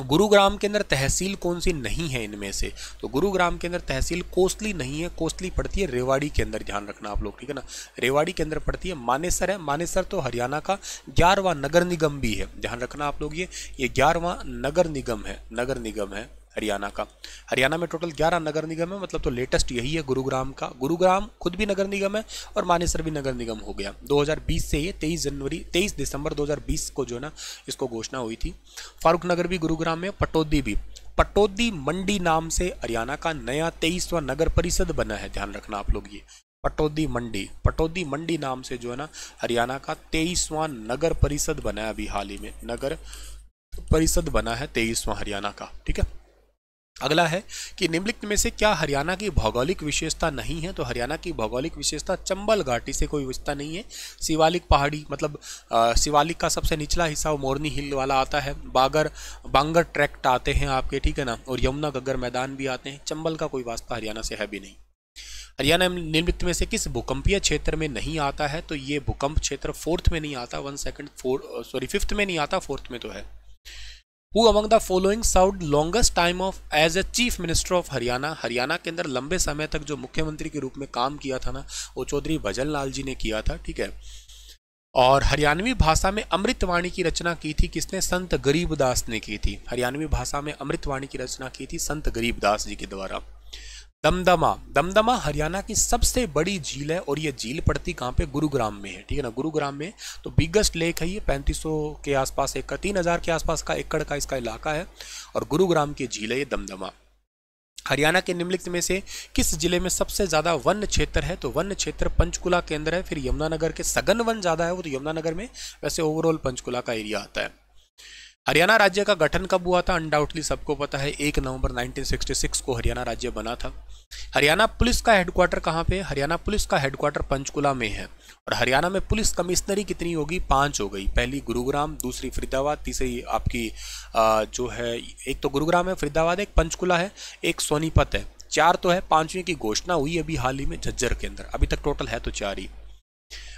गुरुग्राम के अंदर तहसील कौन सी नहीं है इनमें से तो गुरुग्राम के अंदर तहसील कोसली नहीं है कोसली पड़ती है रेवाड़ी के अंदर ध्यान रखना आप लोग ठीक है ना रेवाड़ी के अंदर पड़ती है मानेसर है मानेसर तो हरियाणा का ग्यारहवा नगर निगम भी है ध्यान रखना आप लोग ये ये ग्यारहवा नगर निगम है नगर निगम है हरियाणा का हरियाणा में टोटल 11 नगर निगम है मतलब तो लेटेस्ट यही है गुरुग्राम का गुरुग्राम खुद भी नगर निगम है और मानेसर भी नगर निगम हो गया 2020 से ये 23 जनवरी 23 दिसंबर 2020 को जो है ना इसको घोषणा हुई थी फारूक नगर भी गुरुग्राम में पटौदी भी पटौदी मंडी नाम से हरियाणा का नया तेईसवा नगर परिषद बना है ध्यान रखना आप लोग ये पटौदी मंडी पटौदी मंडी नाम से जो है ना हरियाणा का तेईसवां नगर परिषद बना है अभी हाल ही में नगर परिषद बना है तेईसवां हरियाणा का ठीक है अगला है कि निम्नलिखित में से क्या हरियाणा की भौगोलिक विशेषता नहीं है तो हरियाणा की भौगोलिक विशेषता चंबल घाटी से कोई विशेषता नहीं है शिवालिक पहाड़ी मतलब शिवालिक का सबसे निचला हिस्सा वो मोरनी हिल वाला आता है बागर बांगर ट्रैक्ट आते हैं आपके ठीक है ना और यमुना गग्गर मैदान भी आते हैं चंबल का कोई वास्ता हरियाणा से है भी नहीं हरियाणा निमित्त में से किस भूकंपीय क्षेत्र में नहीं आता है तो ये भूकंप क्षेत्र फोर्थ में नहीं आता one second four sorry fifth में नहीं आता फोर्थ में तो है who among the following served longest time of as a chief minister of Haryana Haryana के अंदर लंबे समय तक जो मुख्यमंत्री के रूप में काम किया था ना वो चौधरी भजन लाल जी ने किया था ठीक है और हरियाणवी भाषा में अमृतवाणी की रचना की थी किसने संत गरीबदास ने की थी हरियाणवी भाषा में अमृतवाणी की रचना की थी संत गरीबदास जी के द्वारा दमदमा दमदमा हरियाणा की सबसे बड़ी झील है और ये झील पड़ती कहाँ पे गुरुग्राम में है ठीक है ना गुरुग्राम में तो बिगेस्ट लेक है ये 3500 के आसपास एक तीन हज़ार के आसपास का एकड़ का इसका इलाका है और गुरुग्राम की झील है ये दमदमा हरियाणा के निम्नलिखित में से किस जिले में सबसे ज़्यादा वन क्षेत्र है तो वन क्षेत्र पंचकुला के अंदर है फिर यमुनानगर के सघन वन ज़्यादा है वो तो यमुनानगर में वैसे ओवरऑल पंचकुला का एरिया आता है हरियाणा राज्य का गठन कब हुआ था अनडाउटली सबको पता है एक नवंबर 1966 को हरियाणा राज्य बना था हरियाणा पुलिस का हेडक्वार्टर कहाँ पे हरियाणा पुलिस का हेडक्वार्टर पंचकुला में है और हरियाणा में पुलिस कमिश्नरी कितनी होगी पांच हो गई पहली गुरुग्राम दूसरी फरीदाबाद तीसरी आपकी आ, जो है एक तो गुरुग्राम है फरीदाबाद एक पंचकुला है एक सोनीपत है चार तो है पांचवी की घोषणा हुई अभी हाल ही में झज्जर के अंदर अभी तक टोटल है तो चार ही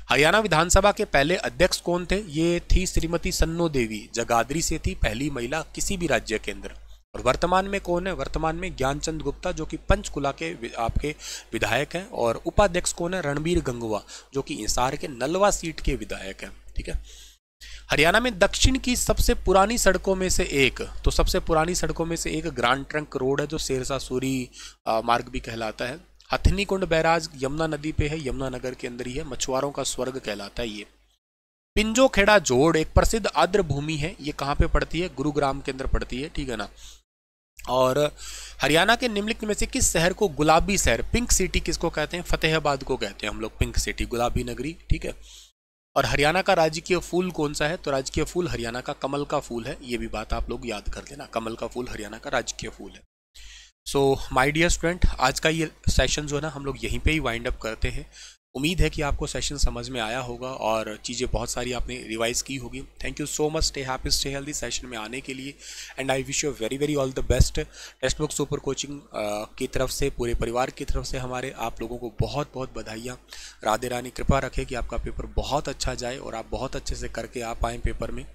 हरियाणा विधानसभा के पहले अध्यक्ष कौन थे ये थी श्रीमती सन्नो देवी जगाधरी से थी पहली महिला किसी भी राज्य के अंदर और वर्तमान में कौन है वर्तमान में ज्ञानचंद गुप्ता जो कि पंचकुला के आपके विधायक हैं और उपाध्यक्ष कौन है रणबीर गंगवा जो कि इंसार के नलवा सीट के विधायक हैं ठीक है हरियाणा में दक्षिण की सबसे पुरानी सड़कों में से एक तो सबसे पुरानी सड़कों में से एक ग्रांड ट्रंक रोड है जो शेरसा सूरी मार्ग भी कहलाता है हथनी कुंड बैराज यमुना नदी पे है यमुना नगर के अंदर ही है मछुआरों का स्वर्ग कहलाता है ये पिंजो खेड़ा जोड़ एक प्रसिद्ध आद्र भूमि है ये कहाँ पे पड़ती है गुरुग्राम के अंदर पड़ती है ठीक है ना और हरियाणा के निम्नलिखित में से किस शहर को गुलाबी शहर पिंक सिटी किसको कहते हैं फतेहाबाद को कहते हैं हम लोग पिंक सिटी गुलाबी नगरी ठीक है और हरियाणा का राजकीय फूल कौन सा है तो राजकीय फूल हरियाणा का कमल का फूल है ये भी बात आप लोग याद कर लेना कमल का फूल हरियाणा का राजकीय फूल है सो माई डियर स्टूडेंट आज का ये सेशन जो है ना हम लोग यहीं पर ही वाइंड अप करते हैं उम्मीद है कि आपको सेशन समझ में आया होगा और चीज़ें बहुत सारी आपने रिवाइज़ की होगी thank you so much stay happy stay healthy session में आने के लिए and I wish you very very all the best text book super coaching की तरफ से पूरे परिवार की तरफ से हमारे आप लोगों को बहुत बहुत बधाइयाँ राधे रानी कृपा रखे कि आपका पेपर बहुत अच्छा जाए और आप बहुत अच्छे से करके आ पाएँ पेपर में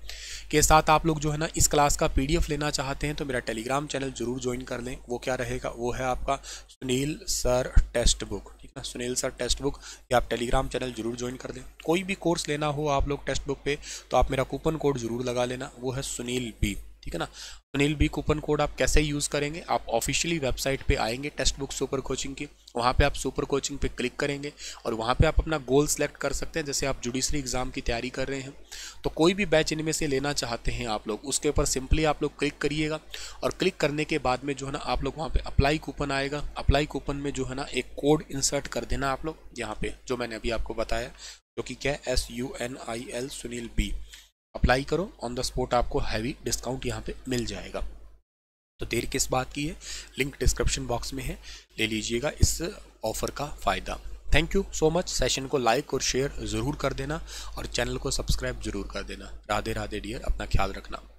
के साथ आप लोग जो है ना इस क्लास का पी लेना चाहते हैं तो मेरा टेलीग्राम चैनल ज़रूर ज्वाइन कर लें वो क्या रहेगा वो है आपका Sunil sir text book Sunil sir test book या आप टेलीग्राम चैनल जरूर ज्वाइन कर दें कोई भी कोर्स लेना हो आप लोग टेस्ट बुक पे तो आप मेरा कूपन कोड जरूर लगा लेना वो है सुनील बी ठीक है ना सुनील बी कूपन कोड आप कैसे यूज़ करेंगे आप ऑफिशियली वेबसाइट पे आएंगे टेक्स्ट बुक सुपर कोचिंग की वहाँ पे आप सुपर कोचिंग पे क्लिक करेंगे और वहाँ पे आप अपना गोल सेलेक्ट कर सकते हैं जैसे आप जुडिशरी एग्ज़ाम की तैयारी कर रहे हैं तो कोई भी बैच इनमें से लेना चाहते हैं आप लोग उसके ऊपर सिंपली आप लोग क्लिक करिएगा और क्लिक करने के बाद में जो है ना आप लोग वहाँ पर अप्लाई कूपन आएगा अप्लाई कूपन में जो है ना एक कोड इंसर्ट कर देना आप लोग यहाँ पर जो मैंने अभी आपको बताया जो कि क्या है S U N I L Sunil B apply करो ऑन द स्पॉट आपको हैवी डिस्काउंट यहाँ पे मिल जाएगा तो देर किस बात की है लिंक डिस्क्रिप्शन बॉक्स में है ले लीजिएगा इस ऑफर का फ़ायदा thank you so much session को लाइक और शेयर ज़रूर कर देना और चैनल को सब्सक्राइब ज़रूर कर देना राधे राधे डियर अपना ख्याल रखना